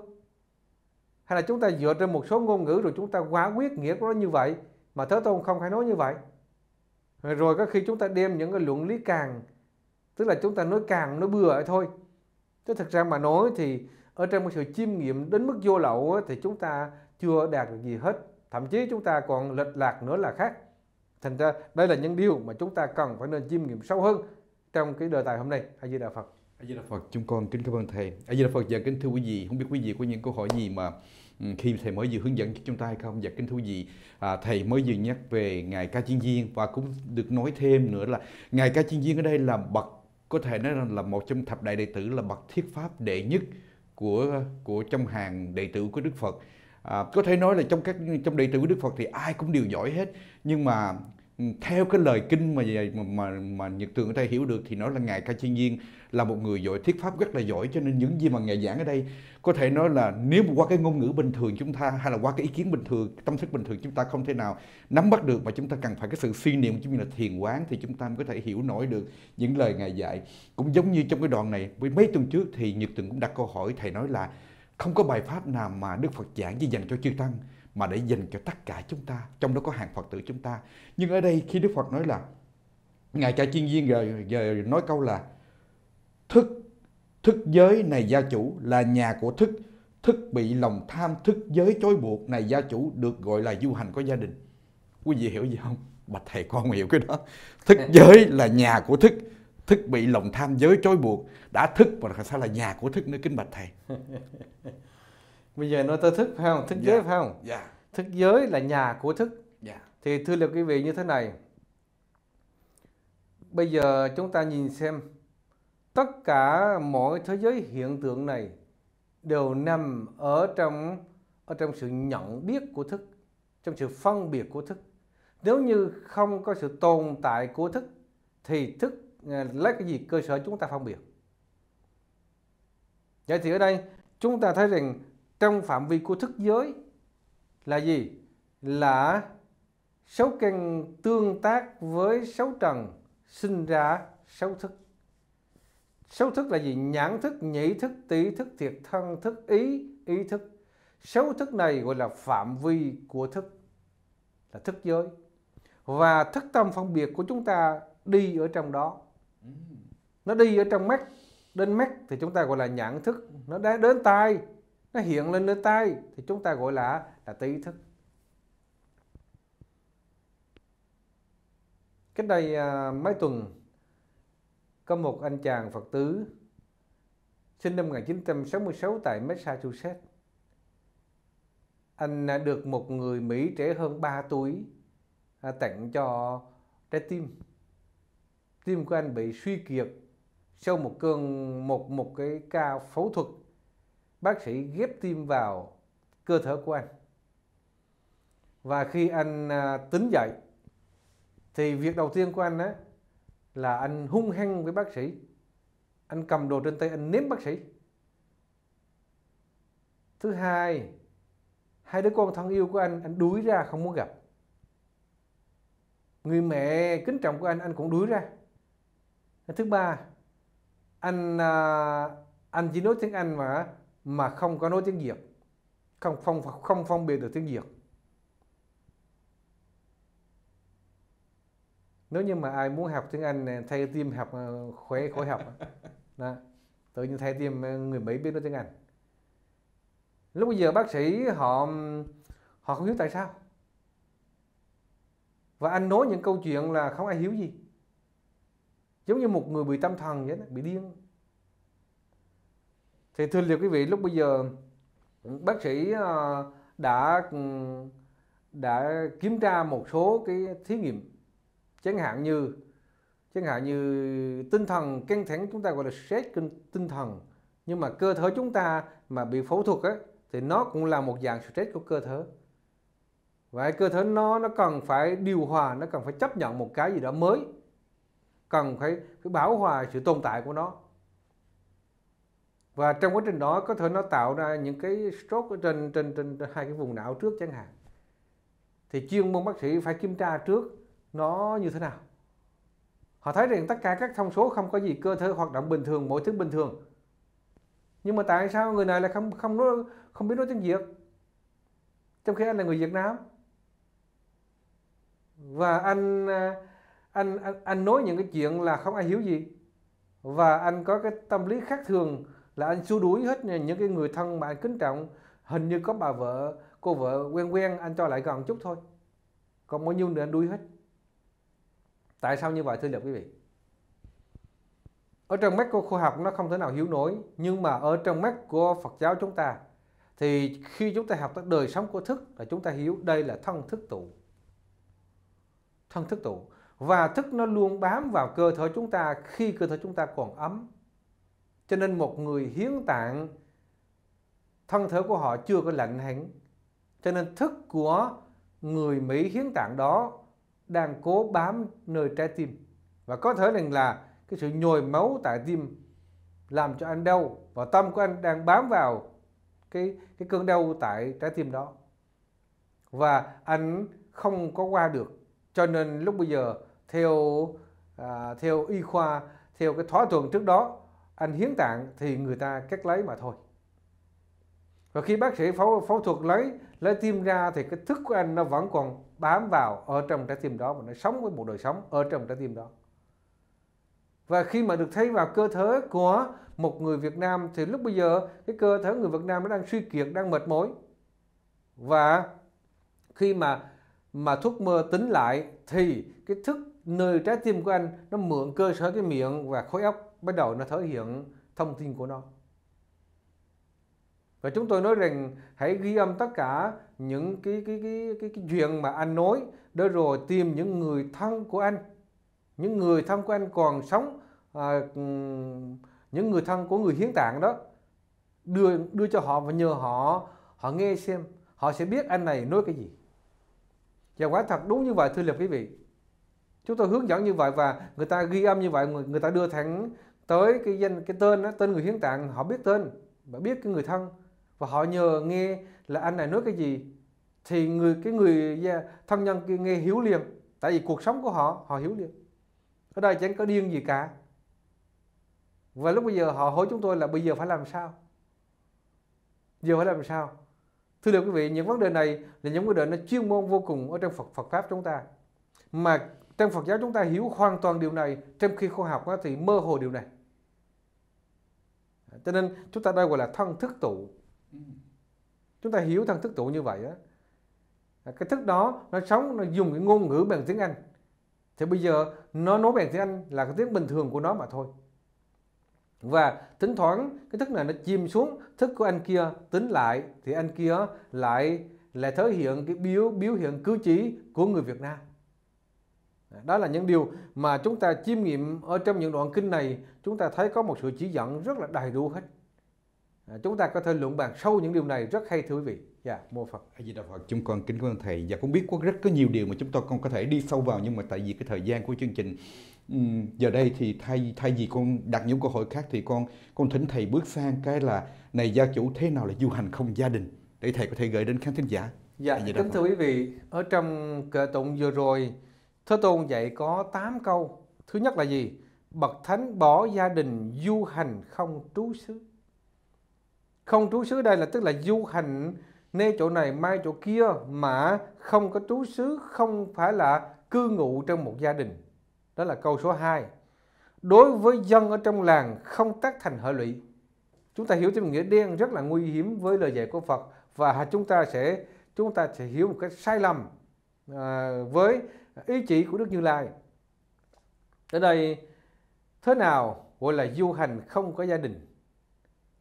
hay là chúng ta dựa trên một số ngôn ngữ rồi chúng ta quá quyết nghĩa của nó như vậy mà Thế Tôn không phải nói như vậy rồi có khi chúng ta đem những cái luận lý càng tức là chúng ta nói càng nói bừa thôi chứ thực ra mà nói thì ở trong một sự chiêm nghiệm đến mức vô lậu thì chúng ta chưa đạt được gì hết thậm chí chúng ta còn lệch lạc nữa là khác thành ra đây là những điều mà chúng ta cần phải nên chiêm nghiệm sâu hơn trong cái đề tài hôm nay a di đà phật a di đà phật chúng con kính cảm ơn thầy a di đà phật và dạ kính thưa quý vị không biết quý vị có những câu hỏi gì mà Ừ, khi thầy mới vừa hướng dẫn cho chúng ta hay không và dạ, kính thú vị à, thầy mới vừa nhắc về ngài ca chiến viên và cũng được nói thêm nữa là ngài ca chiến viên ở đây là bậc có thể nói là một trong thập đại đệ tử là bậc thiết pháp đệ nhất của của trong hàng đệ tử của Đức Phật à, có thể nói là trong các trong đệ tử của Đức Phật thì ai cũng đều giỏi hết nhưng mà Ừ, theo cái lời kinh mà mà mà nhật tường có thể hiểu được thì nói là ngài ca chiên nhiên là một người giỏi thiết pháp rất là giỏi cho nên những gì mà ngài giảng ở đây có thể nói là nếu mà qua cái ngôn ngữ bình thường chúng ta hay là qua cái ý kiến bình thường tâm thức bình thường chúng ta không thể nào nắm bắt được mà chúng ta cần phải cái sự suy niệm cũng như là thiền quán thì chúng ta mới có thể hiểu nổi được những lời ngài dạy cũng giống như trong cái đoạn này với mấy tuần trước thì nhật tường cũng đặt câu hỏi thầy nói là không có bài pháp nào mà đức phật giảng chỉ dành cho chư tăng mà để dành cho tất cả chúng ta trong đó có hàng phật tử chúng ta nhưng ở đây khi đức phật nói là ngài cả chuyên viên rồi giờ nói câu là thức thức giới này gia chủ là nhà của thức thức bị lòng tham thức giới chối buộc này gia chủ được gọi là du hành có gia đình quý vị hiểu gì không bạch thầy con hiểu cái đó thức dạ. giới là nhà của thức thức bị lòng tham giới chối buộc đã thức mà sao là nhà của thức nữa kính bạch thầy bây giờ nói tới thức phải không thức yeah. Dạ. giới phải không yeah. Dạ. thức giới là nhà của thức yeah. Dạ. thì thưa liệu quý vị như thế này bây giờ chúng ta nhìn xem tất cả mọi thế giới hiện tượng này đều nằm ở trong ở trong sự nhận biết của thức trong sự phân biệt của thức nếu như không có sự tồn tại của thức thì thức à, lấy cái gì cơ sở chúng ta phân biệt vậy thì ở đây chúng ta thấy rằng trong phạm vi của thức giới là gì? Là sáu căn tương tác với sáu trần sinh ra sáu thức. Sáu thức là gì? Nhãn thức, nhĩ thức, tỷ thức, thiệt thân thức, ý, ý thức. Sáu thức này gọi là phạm vi của thức là thức giới. Và thức tâm phân biệt của chúng ta đi ở trong đó. Ừ. Nó đi ở trong mắt, đến mắt thì chúng ta gọi là nhãn thức, nó đã đến tai nó hiện lên nơi tay thì chúng ta gọi là là tư thức cách đây à, mấy tuần có một anh chàng phật tử sinh năm 1966 tại Massachusetts anh à, được một người Mỹ trẻ hơn 3 tuổi à, tặng cho trái tim tim của anh bị suy kiệt sau một cơn một một cái ca phẫu thuật bác sĩ ghép tim vào cơ thể của anh và khi anh à, tính dậy thì việc đầu tiên của anh á là anh hung hăng với bác sĩ anh cầm đồ trên tay anh ném bác sĩ thứ hai hai đứa con thân yêu của anh anh đuổi ra không muốn gặp người mẹ kính trọng của anh anh cũng đuổi ra thứ ba anh à, anh chỉ nói tiếng anh mà mà không có nói tiếng Việt không phong không phong biệt được tiếng Việt nếu như mà ai muốn học tiếng Anh thay tim học ờ, khỏe khỏi học đó. tự nhiên thay tim ờ, người Mỹ biết nói tiếng Anh lúc bây giờ bác sĩ họ họ không hiểu tại sao và anh nói những câu chuyện là không ai hiểu gì giống như một người bị tâm thần vậy đó bị điên thì thưa liệu quý vị lúc bây giờ bác sĩ ờ, đã ừ, đã kiểm tra một số cái thí nghiệm chẳng hạn như chẳng hạn như tinh thần căng thẳng chúng ta gọi là stress tinh thần nhưng mà cơ thể chúng ta mà bị phẫu thuật ấy, thì nó cũng là một dạng stress của cơ thể vậy cơ thể nó nó cần phải điều hòa nó cần phải chấp nhận một cái gì đó mới cần phải, phải bảo hòa sự tồn tại của nó và trong quá trình đó có thể nó tạo ra những cái stroke ở trên trên trên hai cái vùng não trước chẳng hạn thì chuyên môn bác sĩ phải kiểm tra trước nó như thế nào họ thấy rằng tất cả các thông số không có gì cơ thể hoạt động bình thường mọi thứ bình thường nhưng mà tại sao người này là không không nói không biết nói tiếng việt trong khi anh là người việt nam và anh anh anh, anh nói những cái chuyện là không ai hiểu gì và anh có cái tâm lý khác thường là anh xua đuổi hết những cái người thân mà anh kính trọng hình như có bà vợ cô vợ quen quen anh cho lại gần chút thôi còn bao nhiêu nữa anh đuổi hết tại sao như vậy thưa lập quý vị ở trong mắt của khoa học nó không thể nào hiểu nổi nhưng mà ở trong mắt của Phật giáo chúng ta thì khi chúng ta học tới đời sống của thức là chúng ta hiểu đây là thân thức tụ thân thức tụ và thức nó luôn bám vào cơ thể chúng ta khi cơ thể chúng ta còn ấm cho nên một người hiến tạng thân thể của họ chưa có lạnh hẳn. Cho nên thức của người Mỹ hiến tạng đó đang cố bám nơi trái tim. Và có thể rằng là cái sự nhồi máu tại tim làm cho anh đau và tâm của anh đang bám vào cái cái cơn đau tại trái tim đó. Và anh không có qua được. Cho nên lúc bây giờ theo à, theo y khoa theo cái thỏa thuận trước đó anh hiến tạng thì người ta cắt lấy mà thôi và khi bác sĩ phẫu, phẫu thuật lấy lấy tim ra thì cái thức của anh nó vẫn còn bám vào ở trong trái tim đó và nó sống với một đời sống ở trong trái tim đó và khi mà được thấy vào cơ thể của một người Việt Nam thì lúc bây giờ cái cơ thể người Việt Nam nó đang suy kiệt, đang mệt mỏi. Và khi mà mà thuốc mơ tính lại thì cái thức nơi trái tim của anh nó mượn cơ sở cái miệng và khối óc bắt đầu nó thể hiện thông tin của nó và chúng tôi nói rằng hãy ghi âm tất cả những cái cái cái cái, cái chuyện mà anh nói để rồi tìm những người thân của anh những người thân của anh còn sống à, những người thân của người hiến tạng đó đưa đưa cho họ và nhờ họ họ nghe xem họ sẽ biết anh này nói cái gì và quả thật đúng như vậy thưa liệt quý vị chúng tôi hướng dẫn như vậy và người ta ghi âm như vậy người, người ta đưa thẳng tới cái danh cái tên đó, tên người hiến tạng họ biết tên và biết cái người thân và họ nhờ nghe là anh này nói cái gì thì người cái người thân nhân kia nghe hiểu liền tại vì cuộc sống của họ họ hiểu liền ở đây chẳng có điên gì cả và lúc bây giờ họ hỏi chúng tôi là bây giờ phải làm sao giờ phải làm sao thưa được quý vị những vấn đề này là những vấn đề nó chuyên môn vô cùng ở trong Phật Phật pháp chúng ta mà trong Phật giáo chúng ta hiểu hoàn toàn điều này trong khi khoa học thì mơ hồ điều này cho nên chúng ta đây gọi là thân thức tụ ừ. chúng ta hiểu thân thức tụ như vậy á, à, cái thức đó nó sống nó dùng cái ngôn ngữ bằng tiếng anh thì bây giờ nó nói bằng tiếng anh là cái tiếng bình thường của nó mà thôi và thỉnh thoảng cái thức này nó chìm xuống thức của anh kia tính lại thì anh kia lại lại thể hiện cái biểu biểu hiện cử chỉ của người việt nam đó là những điều mà chúng ta chiêm nghiệm ở trong những đoạn kinh này chúng ta thấy có một sự chỉ dẫn rất là đầy đủ hết à, chúng ta có thể luận bàn sâu những điều này rất hay thưa quý vị dạ yeah, mô phật a di đà phật chúng con kính con thầy và cũng biết có rất có nhiều điều mà chúng tôi con có thể đi sâu vào nhưng mà tại vì cái thời gian của chương trình giờ đây thì thay thay vì con đặt những câu hỏi khác thì con con thỉnh thầy bước sang cái là này gia chủ thế nào là du hành không gia đình để thầy có thể gửi đến khán thính giả dạ kính thưa quý vị ở trong kệ tụng vừa rồi Thế Tôn dạy có 8 câu. Thứ nhất là gì? Bậc Thánh bỏ gia đình du hành không trú xứ. Không trú xứ đây là tức là du hành nơi chỗ này mai chỗ kia mà không có trú xứ, không phải là cư ngụ trong một gia đình. Đó là câu số 2. Đối với dân ở trong làng không tác thành hệ lụy. Chúng ta hiểu thêm nghĩa đen rất là nguy hiểm với lời dạy của Phật và chúng ta sẽ chúng ta sẽ hiểu một cách sai lầm à, với ý chỉ của Đức Như Lai. Ở đây thế nào gọi là du hành không có gia đình?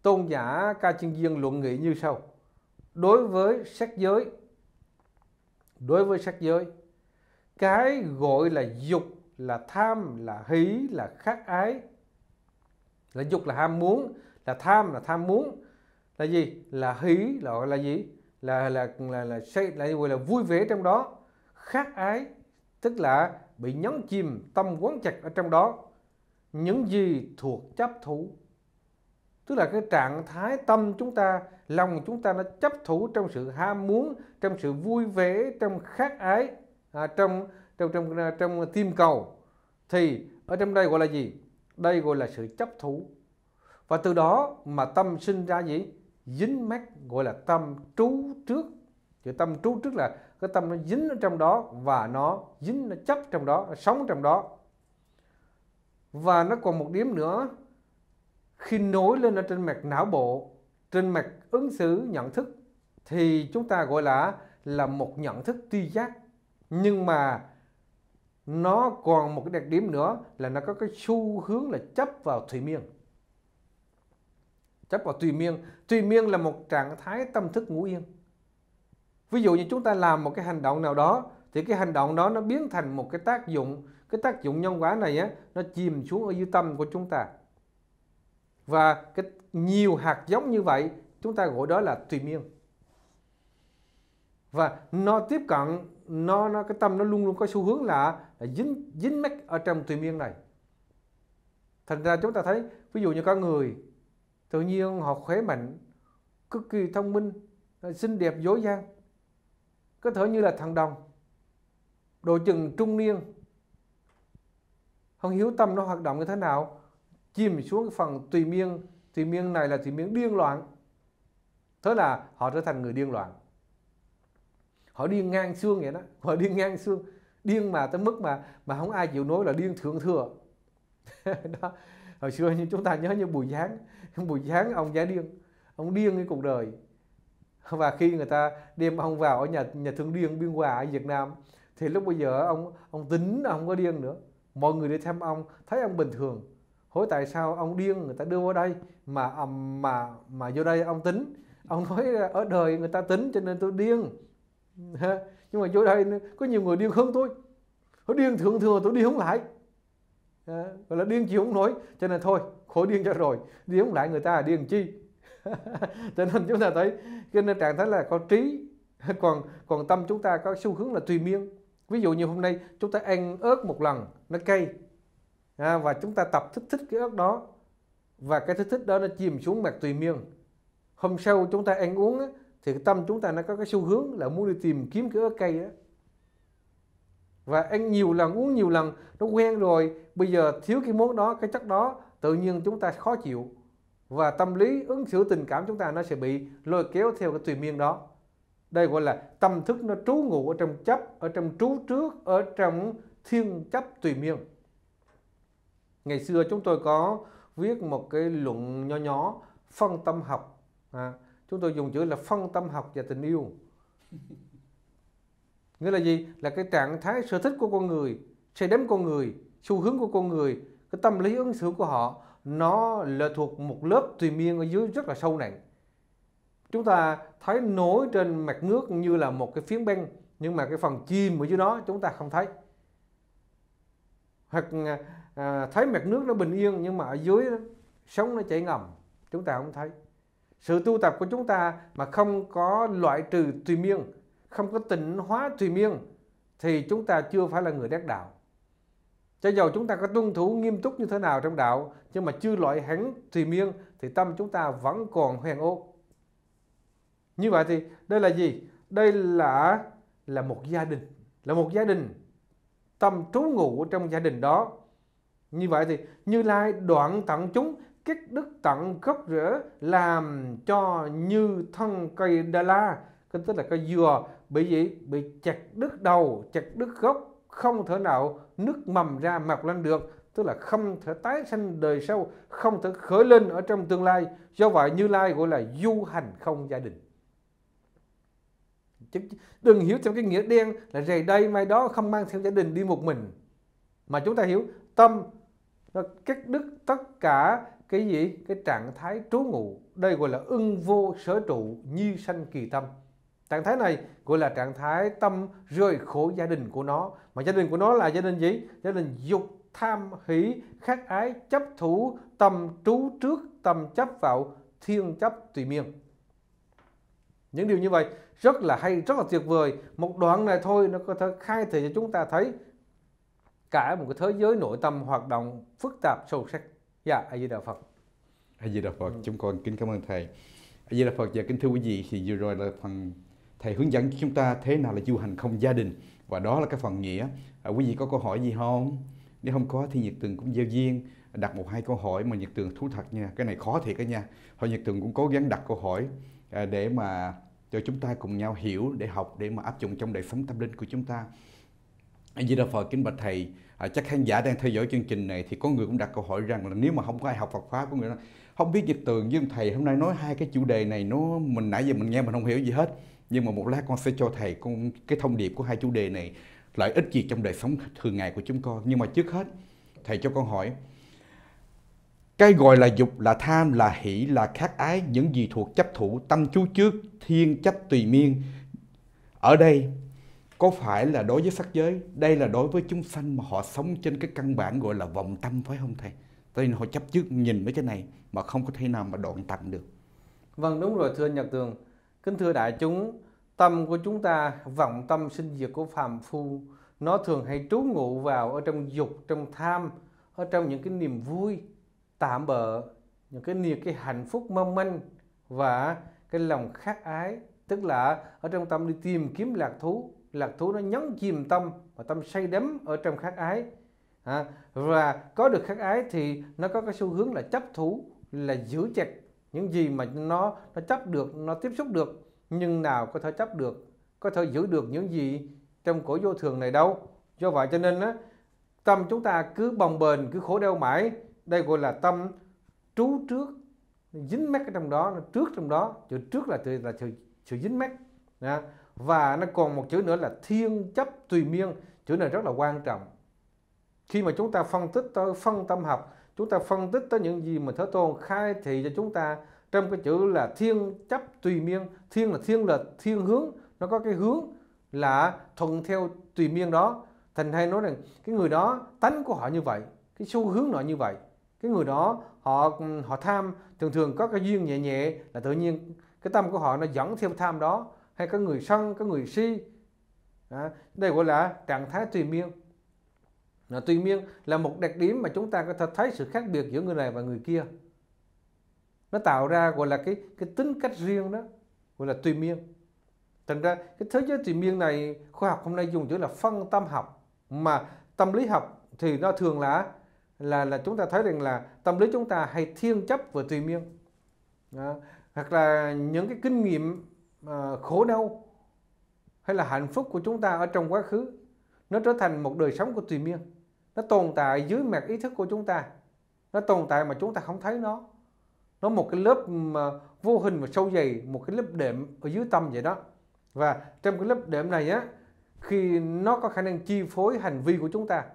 Tôn giả Ca Chân Diên luận nghị như sau. Đối với sắc giới, đối với sắc giới, cái gọi là dục là tham là hí là khát ái là dục là ham muốn là tham là tham muốn là gì là hí là gọi là gì là là là là say là gọi là vui vẻ trong đó khát ái tức là bị nhấn chìm tâm quán chặt ở trong đó những gì thuộc chấp thủ tức là cái trạng thái tâm chúng ta lòng chúng ta nó chấp thủ trong sự ham muốn trong sự vui vẻ trong khát ái à, trong trong trong à, trong tim cầu thì ở trong đây gọi là gì đây gọi là sự chấp thủ và từ đó mà tâm sinh ra gì dính mắc gọi là tâm trú trước chữ tâm trú trước là cái tâm nó dính ở trong đó và nó dính nó chấp trong đó nó sống trong đó và nó còn một điểm nữa khi nối lên ở trên mặt não bộ trên mặt ứng xử nhận thức thì chúng ta gọi là là một nhận thức tri giác nhưng mà nó còn một cái đặc điểm nữa là nó có cái xu hướng là chấp vào thủy miên chấp vào tùy miên tùy miên là một trạng thái tâm thức ngủ yên ví dụ như chúng ta làm một cái hành động nào đó thì cái hành động đó nó biến thành một cái tác dụng cái tác dụng nhân quả này á nó chìm xuống ở dưới tâm của chúng ta và cái nhiều hạt giống như vậy chúng ta gọi đó là tùy miên và nó tiếp cận nó nó cái tâm nó luôn luôn có xu hướng là, là dính dính mắc ở trong tùy miên này thành ra chúng ta thấy ví dụ như có người tự nhiên họ khỏe mạnh cực kỳ thông minh xinh đẹp dối dang có thể như là thằng đồng độ chừng trung niên không hiếu tâm nó hoạt động như thế nào chìm xuống phần tùy miên tùy miên này là tùy miên điên loạn thế là họ trở thành người điên loạn họ điên ngang xương vậy đó họ điên ngang xương điên mà tới mức mà mà không ai chịu nói là điên thượng thừa đó hồi xưa như chúng ta nhớ như bùi giáng bùi giáng ông giả điên ông điên cái cuộc đời và khi người ta đem ông vào ở nhà nhà thương điên biên hòa ở Việt Nam thì lúc bây giờ ông ông tính là không có điên nữa mọi người đi thăm ông thấy ông bình thường hỏi tại sao ông điên người ta đưa vào đây mà mà mà vô đây ông tính ông nói ở đời người ta tính cho nên tôi điên nhưng mà vô đây có nhiều người điên hơn tôi nó điên thường thường tôi đi không lại gọi là điên chịu không nổi cho nên thôi khổ điên cho rồi đi không lại người ta là điên chi cho nên chúng ta thấy cái nên trạng thái là có trí còn còn tâm chúng ta có xu hướng là tùy miên ví dụ như hôm nay chúng ta ăn ớt một lần nó cay à, và chúng ta tập thích thích cái ớt đó và cái thích thích đó nó chìm xuống mặt tùy miên hôm sau chúng ta ăn uống thì tâm chúng ta nó có cái xu hướng là muốn đi tìm kiếm cái ớt cay đó và ăn nhiều lần uống nhiều lần nó quen rồi bây giờ thiếu cái món đó cái chất đó tự nhiên chúng ta khó chịu và tâm lý ứng xử tình cảm chúng ta nó sẽ bị lôi kéo theo cái tùy miên đó đây gọi là tâm thức nó trú ngụ ở trong chấp ở trong trú trước ở trong thiên chấp tùy miên ngày xưa chúng tôi có viết một cái luận nhỏ nhỏ phân tâm học à, chúng tôi dùng chữ là phân tâm học và tình yêu nghĩa là gì là cái trạng thái sở thích của con người sẽ đếm con người xu hướng của con người cái tâm lý ứng xử của họ nó là thuộc một lớp thùy miên ở dưới rất là sâu nặng chúng ta thấy nối trên mặt nước như là một cái phiến băng nhưng mà cái phần chim ở dưới đó chúng ta không thấy hoặc à, thấy mặt nước nó bình yên nhưng mà ở dưới đó, sống nó chảy ngầm chúng ta không thấy sự tu tập của chúng ta mà không có loại trừ tùy miên không có tịnh hóa tùy miên thì chúng ta chưa phải là người đắc đạo cho dù chúng ta có tuân thủ nghiêm túc như thế nào trong đạo nhưng mà chưa loại hẳn thùy miên thì tâm chúng ta vẫn còn hoen ô như vậy thì đây là gì đây là là một gia đình là một gia đình tâm trú ngụ trong gia đình đó như vậy thì như lai đoạn tận chúng kết đức tận gốc rễ làm cho như thân cây đà la cái tức là cây dừa bị gì bị chặt đứt đầu chặt đứt gốc không thể nào nứt mầm ra mọc lên được tức là không thể tái sinh đời sau không thể khởi lên ở trong tương lai do vậy như lai gọi là du hành không gia đình chứ đừng hiểu theo cái nghĩa đen là rầy đây mai đó không mang theo gia đình đi một mình mà chúng ta hiểu tâm các đức tất cả cái gì cái trạng thái trú ngụ đây gọi là ưng vô sở trụ như sanh kỳ tâm Trạng thái này gọi là trạng thái tâm rơi khổ gia đình của nó. Mà gia đình của nó là gia đình gì? Gia đình dục tham hỷ, khát ái, chấp thủ, tâm trú trước, tâm chấp vào, thiên chấp tùy miên. Những điều như vậy rất là hay, rất là tuyệt vời. Một đoạn này thôi nó có thể khai thị cho chúng ta thấy cả một cái thế giới nội tâm hoạt động phức tạp sâu sắc. Dạ, A Di Đà Phật. A Di Đà Phật, ừ. chúng con kính cảm ơn thầy. A Di Đà Phật và dạ, kính thưa quý vị thì vừa rồi là phần thầy hướng dẫn chúng ta thế nào là du hành không gia đình và đó là cái phần nghĩa à, quý vị có câu hỏi gì không nếu không có thì nhật tường cũng giao duyên đặt một hai câu hỏi mà nhật tường thú thật nha cái này khó thiệt đó nha thôi nhật tường cũng cố gắng đặt câu hỏi à, để mà cho chúng ta cùng nhau hiểu để học để mà áp dụng trong đời sống tâm linh của chúng ta Di Đà Phật kính bạch thầy à, chắc khán giả đang theo dõi chương trình này thì có người cũng đặt câu hỏi rằng là nếu mà không có ai học Phật pháp có người nói không biết nhật tường với ông thầy hôm nay nói hai cái chủ đề này nó mình nãy giờ mình nghe mình không hiểu gì hết nhưng mà một lát con sẽ cho thầy con cái thông điệp của hai chủ đề này lợi ích gì trong đời sống thường ngày của chúng con nhưng mà trước hết thầy cho con hỏi cái gọi là dục là tham là hỷ là khát ái những gì thuộc chấp thủ tâm chú trước thiên chấp tùy miên ở đây có phải là đối với sắc giới đây là đối với chúng sanh mà họ sống trên cái căn bản gọi là vọng tâm phải không thầy cho nên họ chấp trước nhìn mấy cái này mà không có thể nào mà đoạn tận được vâng đúng rồi thưa nhật tường Kính thưa đại chúng, tâm của chúng ta, vọng tâm sinh diệt của phàm phu, nó thường hay trú ngụ vào ở trong dục, trong tham, ở trong những cái niềm vui tạm bợ, những cái niềm cái hạnh phúc mong manh và cái lòng khát ái, tức là ở trong tâm đi tìm kiếm lạc thú, lạc thú nó nhấn chìm tâm và tâm say đắm ở trong khát ái. À, và có được khát ái thì nó có cái xu hướng là chấp thú, là giữ chặt những gì mà nó nó chấp được nó tiếp xúc được nhưng nào có thể chấp được có thể giữ được những gì trong cõi vô thường này đâu do vậy cho nên á, tâm chúng ta cứ bồng bềnh cứ khổ đau mãi đây gọi là tâm trú trước dính mắc ở trong đó nó trước trong đó chữ trước là từ là sự sự dính mắc và nó còn một chữ nữa là thiên chấp tùy miên chữ này rất là quan trọng khi mà chúng ta phân tích tới phân tâm học chúng ta phân tích tới những gì mà Thế Tôn khai thị cho chúng ta trong cái chữ là thiên chấp tùy miên thiên là thiên là thiên hướng nó có cái hướng là thuận theo tùy miên đó thành hay nói rằng cái người đó tánh của họ như vậy cái xu hướng nọ như vậy cái người đó họ họ tham thường thường có cái duyên nhẹ nhẹ là tự nhiên cái tâm của họ nó dẫn theo tham đó hay có người sân có người si à, đây gọi là trạng thái tùy miên À, tuy nhiên là một đặc điểm mà chúng ta có thể thấy sự khác biệt giữa người này và người kia. Nó tạo ra gọi là cái cái tính cách riêng đó, gọi là tùy miên. Thành ra cái thế giới tùy miên này khoa học hôm nay dùng chữ là phân tâm học mà tâm lý học thì nó thường là là là chúng ta thấy rằng là tâm lý chúng ta hay thiên chấp về tùy miên. À, hoặc là những cái kinh nghiệm à, khổ đau hay là hạnh phúc của chúng ta ở trong quá khứ nó trở thành một đời sống của tùy miên nó tồn tại dưới mặt ý thức của chúng ta nó tồn tại mà chúng ta không thấy nó nó một cái lớp mà vô hình và sâu dày một cái lớp đệm ở dưới tâm vậy đó và trong cái lớp đệm này á khi nó có khả năng chi phối hành vi của chúng ta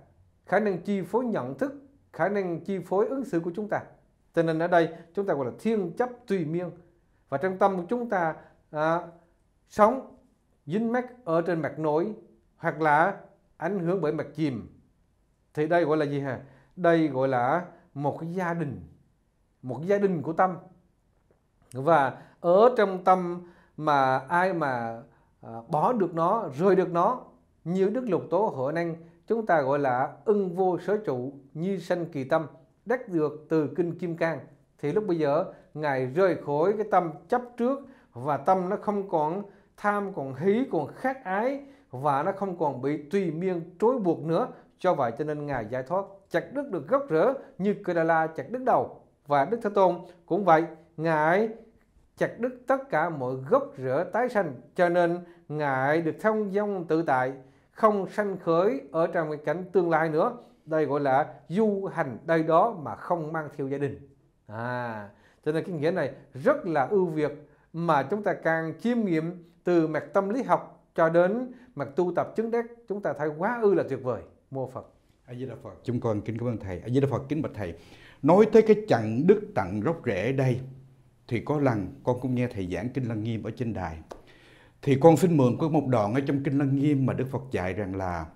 khả năng chi phối nhận thức khả năng chi phối ứng xử của chúng ta cho nên ở đây chúng ta gọi là thiên chấp tùy miên và trong tâm của chúng ta à, sống dính mắc ở trên mặt nổi hoặc là ảnh hưởng bởi mặt chìm thì đây gọi là gì hả đây gọi là một cái gia đình một cái gia đình của tâm và ở trong tâm mà ai mà à, bỏ được nó rời được nó như đức lục tố hội năng chúng ta gọi là ưng vô sở trụ như sanh kỳ tâm đắc được từ kinh kim cang thì lúc bây giờ ngài rời khỏi cái tâm chấp trước và tâm nó không còn tham còn hí còn khát ái và nó không còn bị tùy miên trói buộc nữa Do vậy cho nên Ngài giải thoát chặt đứt được gốc rễ như Kedala chặt đứt đầu và Đức Thế Tôn cũng vậy. Ngài chặt đứt tất cả mọi gốc rễ tái sanh cho nên Ngài được thông dong tự tại không sanh khởi ở trong cái cảnh tương lai nữa. Đây gọi là du hành đây đó mà không mang theo gia đình. À, cho nên cái nghĩa này rất là ưu việt mà chúng ta càng chiêm nghiệm từ mặt tâm lý học cho đến mặt tu tập chứng đắc chúng ta thấy quá ư là tuyệt vời mô Phật. A Di Đà Phật. Chúng con kính cảm ơn thầy. A Di Đà Phật kính bạch thầy. Nói tới cái chặng đức tặng gốc rễ đây thì có lần con cũng nghe thầy giảng kinh Lăng Nghiêm ở trên đài. Thì con xin mượn có một đoạn ở trong kinh Lăng Nghiêm mà Đức Phật dạy rằng là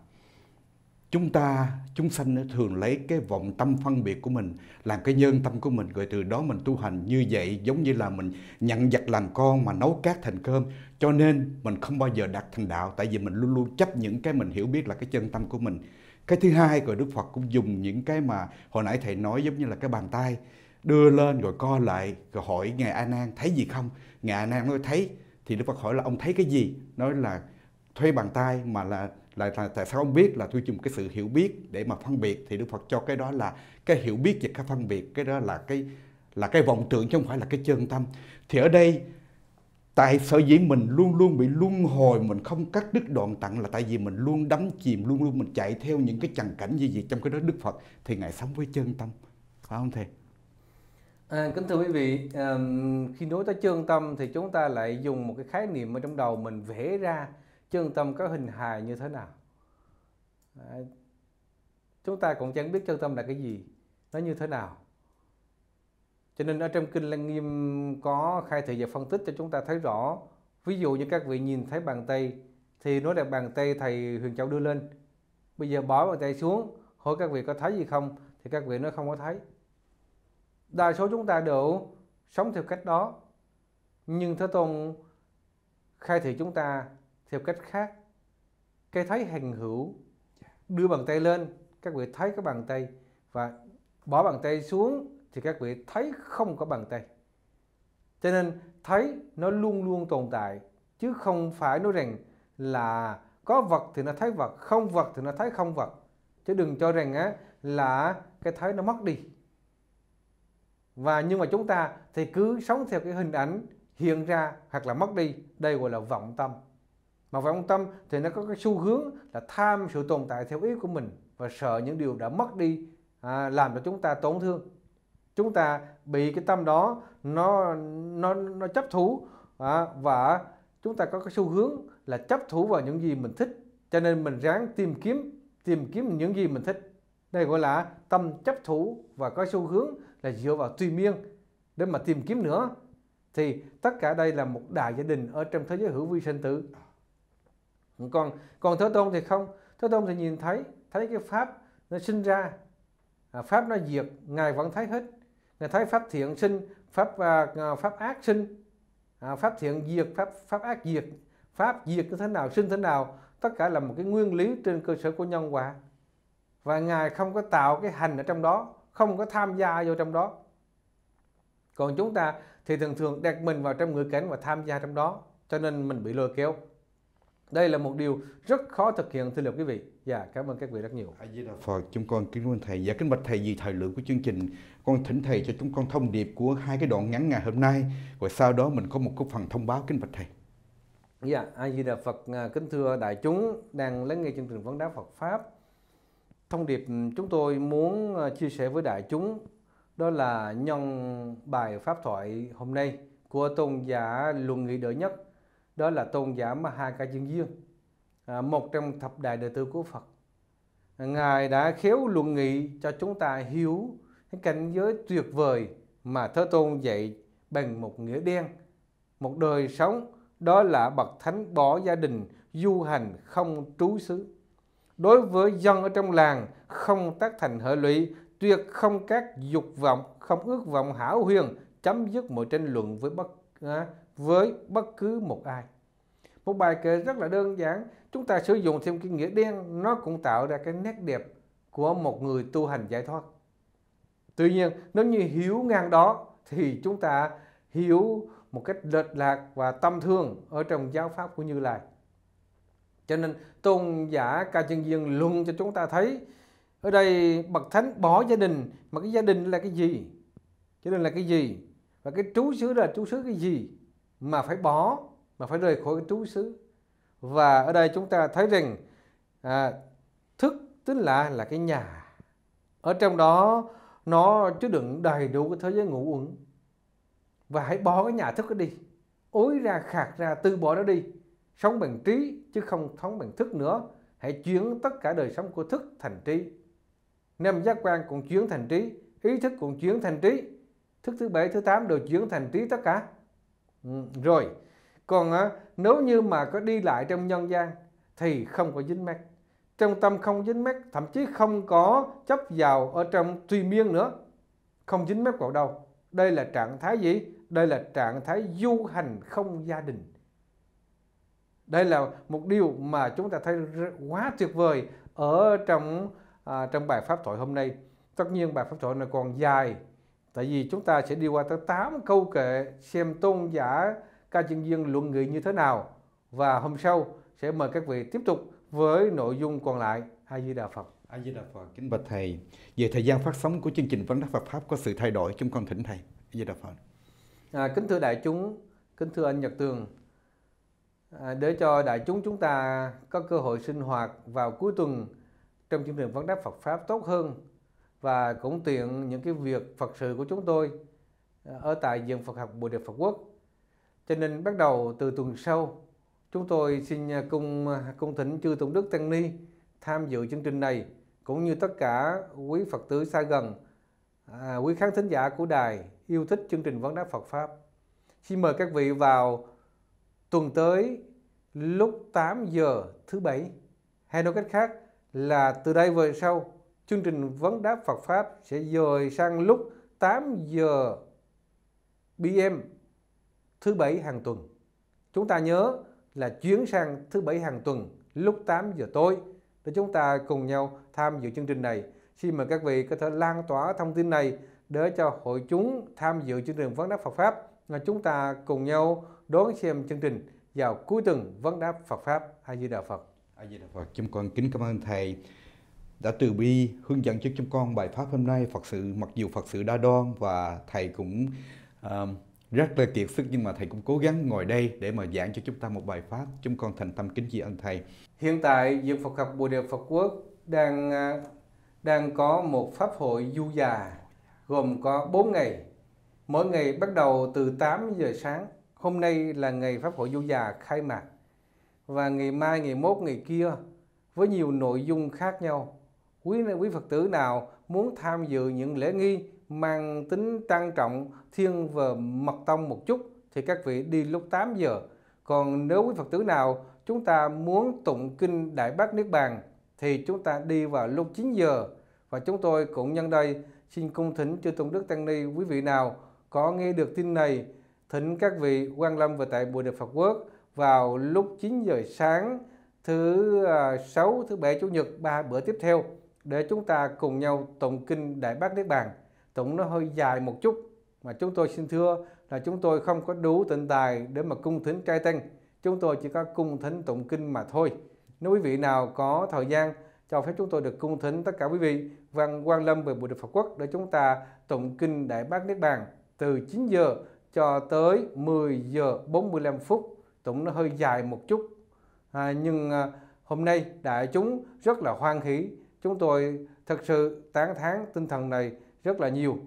chúng ta chúng sanh thường lấy cái vọng tâm phân biệt của mình làm cái nhân tâm của mình rồi từ đó mình tu hành như vậy giống như là mình nhận giặt làm con mà nấu cát thành cơm cho nên mình không bao giờ đạt thành đạo tại vì mình luôn luôn chấp những cái mình hiểu biết là cái chân tâm của mình cái thứ hai rồi đức phật cũng dùng những cái mà hồi nãy thầy nói giống như là cái bàn tay đưa lên rồi co lại rồi hỏi ngài a nan thấy gì không ngài a nan nói thấy thì đức phật hỏi là ông thấy cái gì nói là thuê bàn tay mà là là, là tại sao ông biết là tôi dùng cái sự hiểu biết để mà phân biệt thì đức phật cho cái đó là cái hiểu biết và cái phân biệt cái đó là cái là cái vọng tưởng chứ không phải là cái chân tâm thì ở đây tại sở dĩ mình luôn luôn bị luân hồi mình không cắt đứt đoạn tận là tại vì mình luôn đắm chìm luôn luôn mình chạy theo những cái chẳng cảnh như vậy trong cái đó đức phật thì ngài sống với chân tâm phải không thầy À, kính thưa quý vị, um, khi nói tới chân tâm thì chúng ta lại dùng một cái khái niệm ở trong đầu mình vẽ ra chân tâm có hình hài như thế nào. À, chúng ta cũng chẳng biết chân tâm là cái gì, nó như thế nào cho nên ở trong kinh lăng nghiêm có khai thị và phân tích cho chúng ta thấy rõ ví dụ như các vị nhìn thấy bàn tay thì nói là bàn tay thầy huyền châu đưa lên bây giờ bỏ bàn tay xuống hỏi các vị có thấy gì không thì các vị nói không có thấy đa số chúng ta đều sống theo cách đó nhưng thế tôn khai thị chúng ta theo cách khác cái thấy hành hữu đưa bàn tay lên các vị thấy cái bàn tay và bỏ bàn tay xuống thì các vị thấy không có bàn tay. Cho nên thấy nó luôn luôn tồn tại chứ không phải nói rằng là có vật thì nó thấy vật, không vật thì nó thấy không vật. Chứ đừng cho rằng á là cái thấy nó mất đi. Và nhưng mà chúng ta thì cứ sống theo cái hình ảnh hiện ra hoặc là mất đi, đây gọi là vọng tâm. Mà vọng tâm thì nó có cái xu hướng là tham sự tồn tại theo ý của mình và sợ những điều đã mất đi à, làm cho chúng ta tổn thương chúng ta bị cái tâm đó nó nó nó chấp thủ à, và chúng ta có cái xu hướng là chấp thủ vào những gì mình thích cho nên mình ráng tìm kiếm tìm kiếm những gì mình thích đây gọi là tâm chấp thủ và có xu hướng là dựa vào tùy miên để mà tìm kiếm nữa thì tất cả đây là một đại gia đình ở trong thế giới hữu vi sinh tử còn còn thế tôn thì không thế tôn thì nhìn thấy thấy cái pháp nó sinh ra à, pháp nó diệt ngài vẫn thấy hết người thấy pháp thiện sinh pháp uh, pháp ác sinh à, pháp thiện diệt pháp pháp ác diệt pháp diệt như thế nào sinh thế nào tất cả là một cái nguyên lý trên cơ sở của nhân quả và ngài không có tạo cái hành ở trong đó không có tham gia vô trong đó còn chúng ta thì thường thường đặt mình vào trong ngữ cảnh và tham gia trong đó cho nên mình bị lôi kéo đây là một điều rất khó thực hiện thưa quý vị và dạ, cảm ơn các vị rất nhiều a di đà phật chúng con kính mong thầy và dạ, kính bạch thầy vì thời lượng của chương trình con thỉnh thầy cho chúng con thông điệp của hai cái đoạn ngắn ngày hôm nay rồi sau đó mình có một cái phần thông báo kính bạch thầy dạ a di đà phật à, kính thưa đại chúng đang lắng nghe chương trình vấn đáp phật pháp thông điệp chúng tôi muốn à, chia sẻ với đại chúng đó là nhân bài pháp thoại hôm nay của tôn giả luận nghị đỡ nhất đó là tôn giả Maha Dương Dương à, một trong thập đại đệ tử của Phật ngài đã khéo luận nghị cho chúng ta hiểu cái cảnh giới tuyệt vời mà Thế Tôn dạy bằng một nghĩa đen một đời sống đó là bậc thánh bỏ gia đình du hành không trú xứ đối với dân ở trong làng không tác thành hợi lụy tuyệt không các dục vọng không ước vọng hảo huyền chấm dứt mọi tranh luận với bất à, với bất cứ một ai. Một bài kể rất là đơn giản, chúng ta sử dụng thêm cái nghĩa đen nó cũng tạo ra cái nét đẹp của một người tu hành giải thoát. Tuy nhiên, nếu như hiểu ngang đó thì chúng ta hiểu một cách lệch lạc và tâm thương ở trong giáo pháp của Như Lai. Cho nên tôn giả Ca Chân Viên luận cho chúng ta thấy ở đây bậc thánh bỏ gia đình mà cái gia đình là cái gì? Gia đình là cái gì? Và cái trú xứ là trú xứ cái gì? mà phải bỏ mà phải rời khỏi cái trú xứ và ở đây chúng ta thấy rằng à, thức tức là là cái nhà ở trong đó nó chứa đựng đầy đủ cái thế giới ngũ uẩn và hãy bỏ cái nhà thức đó đi ối ra khạc ra từ bỏ nó đi sống bằng trí chứ không sống bằng thức nữa hãy chuyển tất cả đời sống của thức thành trí năm giác quan cũng chuyển thành trí ý thức cũng chuyển thành trí thức thứ bảy thứ tám đều chuyển thành trí tất cả Ừ, rồi còn á, nếu như mà có đi lại trong nhân gian thì không có dính mắc trong tâm không dính mắc thậm chí không có chấp vào ở trong tùy miên nữa không dính mắc vào đâu đây là trạng thái gì đây là trạng thái du hành không gia đình đây là một điều mà chúng ta thấy quá tuyệt vời ở trong à, trong bài pháp thoại hôm nay tất nhiên bài pháp thoại này còn dài Tại vì chúng ta sẽ đi qua tới 8 câu kệ xem tôn giả ca chân dương luận nghị như thế nào. Và hôm sau sẽ mời các vị tiếp tục với nội dung còn lại. A Di Đà Phật. A Di Đà Phật kính bạch thầy. Về thời gian phát sóng của chương trình vấn đáp Phật pháp có sự thay đổi chúng con thỉnh thầy. A Di Đà Phật. À, kính thưa đại chúng, kính thưa anh Nhật Tường. À, để cho đại chúng chúng ta có cơ hội sinh hoạt vào cuối tuần trong chương trình vấn đáp Phật pháp tốt hơn và cũng tiện những cái việc Phật sự của chúng tôi à, ở tại Viện Phật học Bồ Đề Phật Quốc. Cho nên bắt đầu từ tuần sau, chúng tôi xin à, cung à, cung thỉnh chư Tổng đức Tăng Ni tham dự chương trình này cũng như tất cả quý Phật tử xa gần, à, quý khán thính giả của đài yêu thích chương trình vấn đáp Phật pháp. Xin mời các vị vào tuần tới lúc 8 giờ thứ bảy. Hay nói cách khác là từ đây về sau chương trình Vấn đáp Phật Pháp sẽ dời sang lúc 8 giờ PM thứ bảy hàng tuần. Chúng ta nhớ là chuyến sang thứ bảy hàng tuần lúc 8 giờ tối để chúng ta cùng nhau tham dự chương trình này. Xin mời các vị có thể lan tỏa thông tin này để cho hội chúng tham dự chương trình Vấn đáp Phật Pháp là chúng ta cùng nhau đón xem chương trình vào cuối tuần Vấn đáp Phật Pháp A Di Đà Phật. A Di Đà Phật, chúng con kính cảm ơn thầy đã từ bi hướng dẫn cho chúng con bài pháp hôm nay Phật sự mặc dù Phật sự đa đoan và thầy cũng uh, rất là kiệt sức nhưng mà thầy cũng cố gắng ngồi đây để mà giảng cho chúng ta một bài pháp chúng con thành tâm kính tri ân thầy hiện tại viện Phật học Bồ Đề Phật Quốc đang uh, đang có một pháp hội du già gồm có 4 ngày mỗi ngày bắt đầu từ 8 giờ sáng hôm nay là ngày pháp hội du già khai mạc và ngày mai ngày mốt ngày kia với nhiều nội dung khác nhau quý quý Phật tử nào muốn tham dự những lễ nghi mang tính trang trọng thiên và mật tông một chút thì các vị đi lúc 8 giờ. Còn nếu quý Phật tử nào chúng ta muốn tụng kinh Đại Bác Niết Bàn thì chúng ta đi vào lúc 9 giờ. Và chúng tôi cũng nhân đây xin cung thỉnh chư Tùng Đức Tăng Ni quý vị nào có nghe được tin này thỉnh các vị quan lâm về tại Bùa Đề Phật Quốc vào lúc 9 giờ sáng thứ 6, à, thứ 7 Chủ nhật ba bữa tiếp theo để chúng ta cùng nhau tụng kinh Đại Bát Niết Bàn. Tụng nó hơi dài một chút mà chúng tôi xin thưa là chúng tôi không có đủ tịnh tài để mà cung thính trai tăng. Chúng tôi chỉ có cung thính tụng kinh mà thôi. Nếu quý vị nào có thời gian cho phép chúng tôi được cung thính tất cả quý vị văn quan lâm về Bụi Đức Phật Quốc để chúng ta tụng kinh Đại Bát Niết Bàn từ 9 giờ cho tới 10 giờ 45 phút tụng nó hơi dài một chút à, nhưng à, hôm nay đại chúng rất là hoan hỷ Chúng tôi thực sự tán thán tinh thần này rất là nhiều.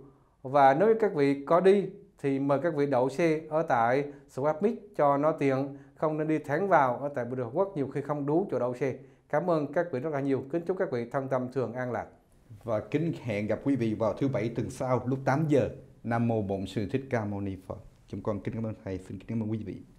Và nếu các vị có đi thì mời các vị đậu xe ở tại Swapmix cho nó tiện, không nên đi thẳng vào ở tại Bồ Quốc nhiều khi không đủ chỗ đậu xe. Cảm ơn các vị rất là nhiều. Kính chúc các vị thân tâm thường an lạc. Và kính hẹn gặp quý vị vào thứ bảy tuần sau lúc 8 giờ. Nam mô Bổn Sư Thích Ca Mâu Ni Phật. Chúng con kính cảm ơn thầy, xin kính cảm ơn quý vị.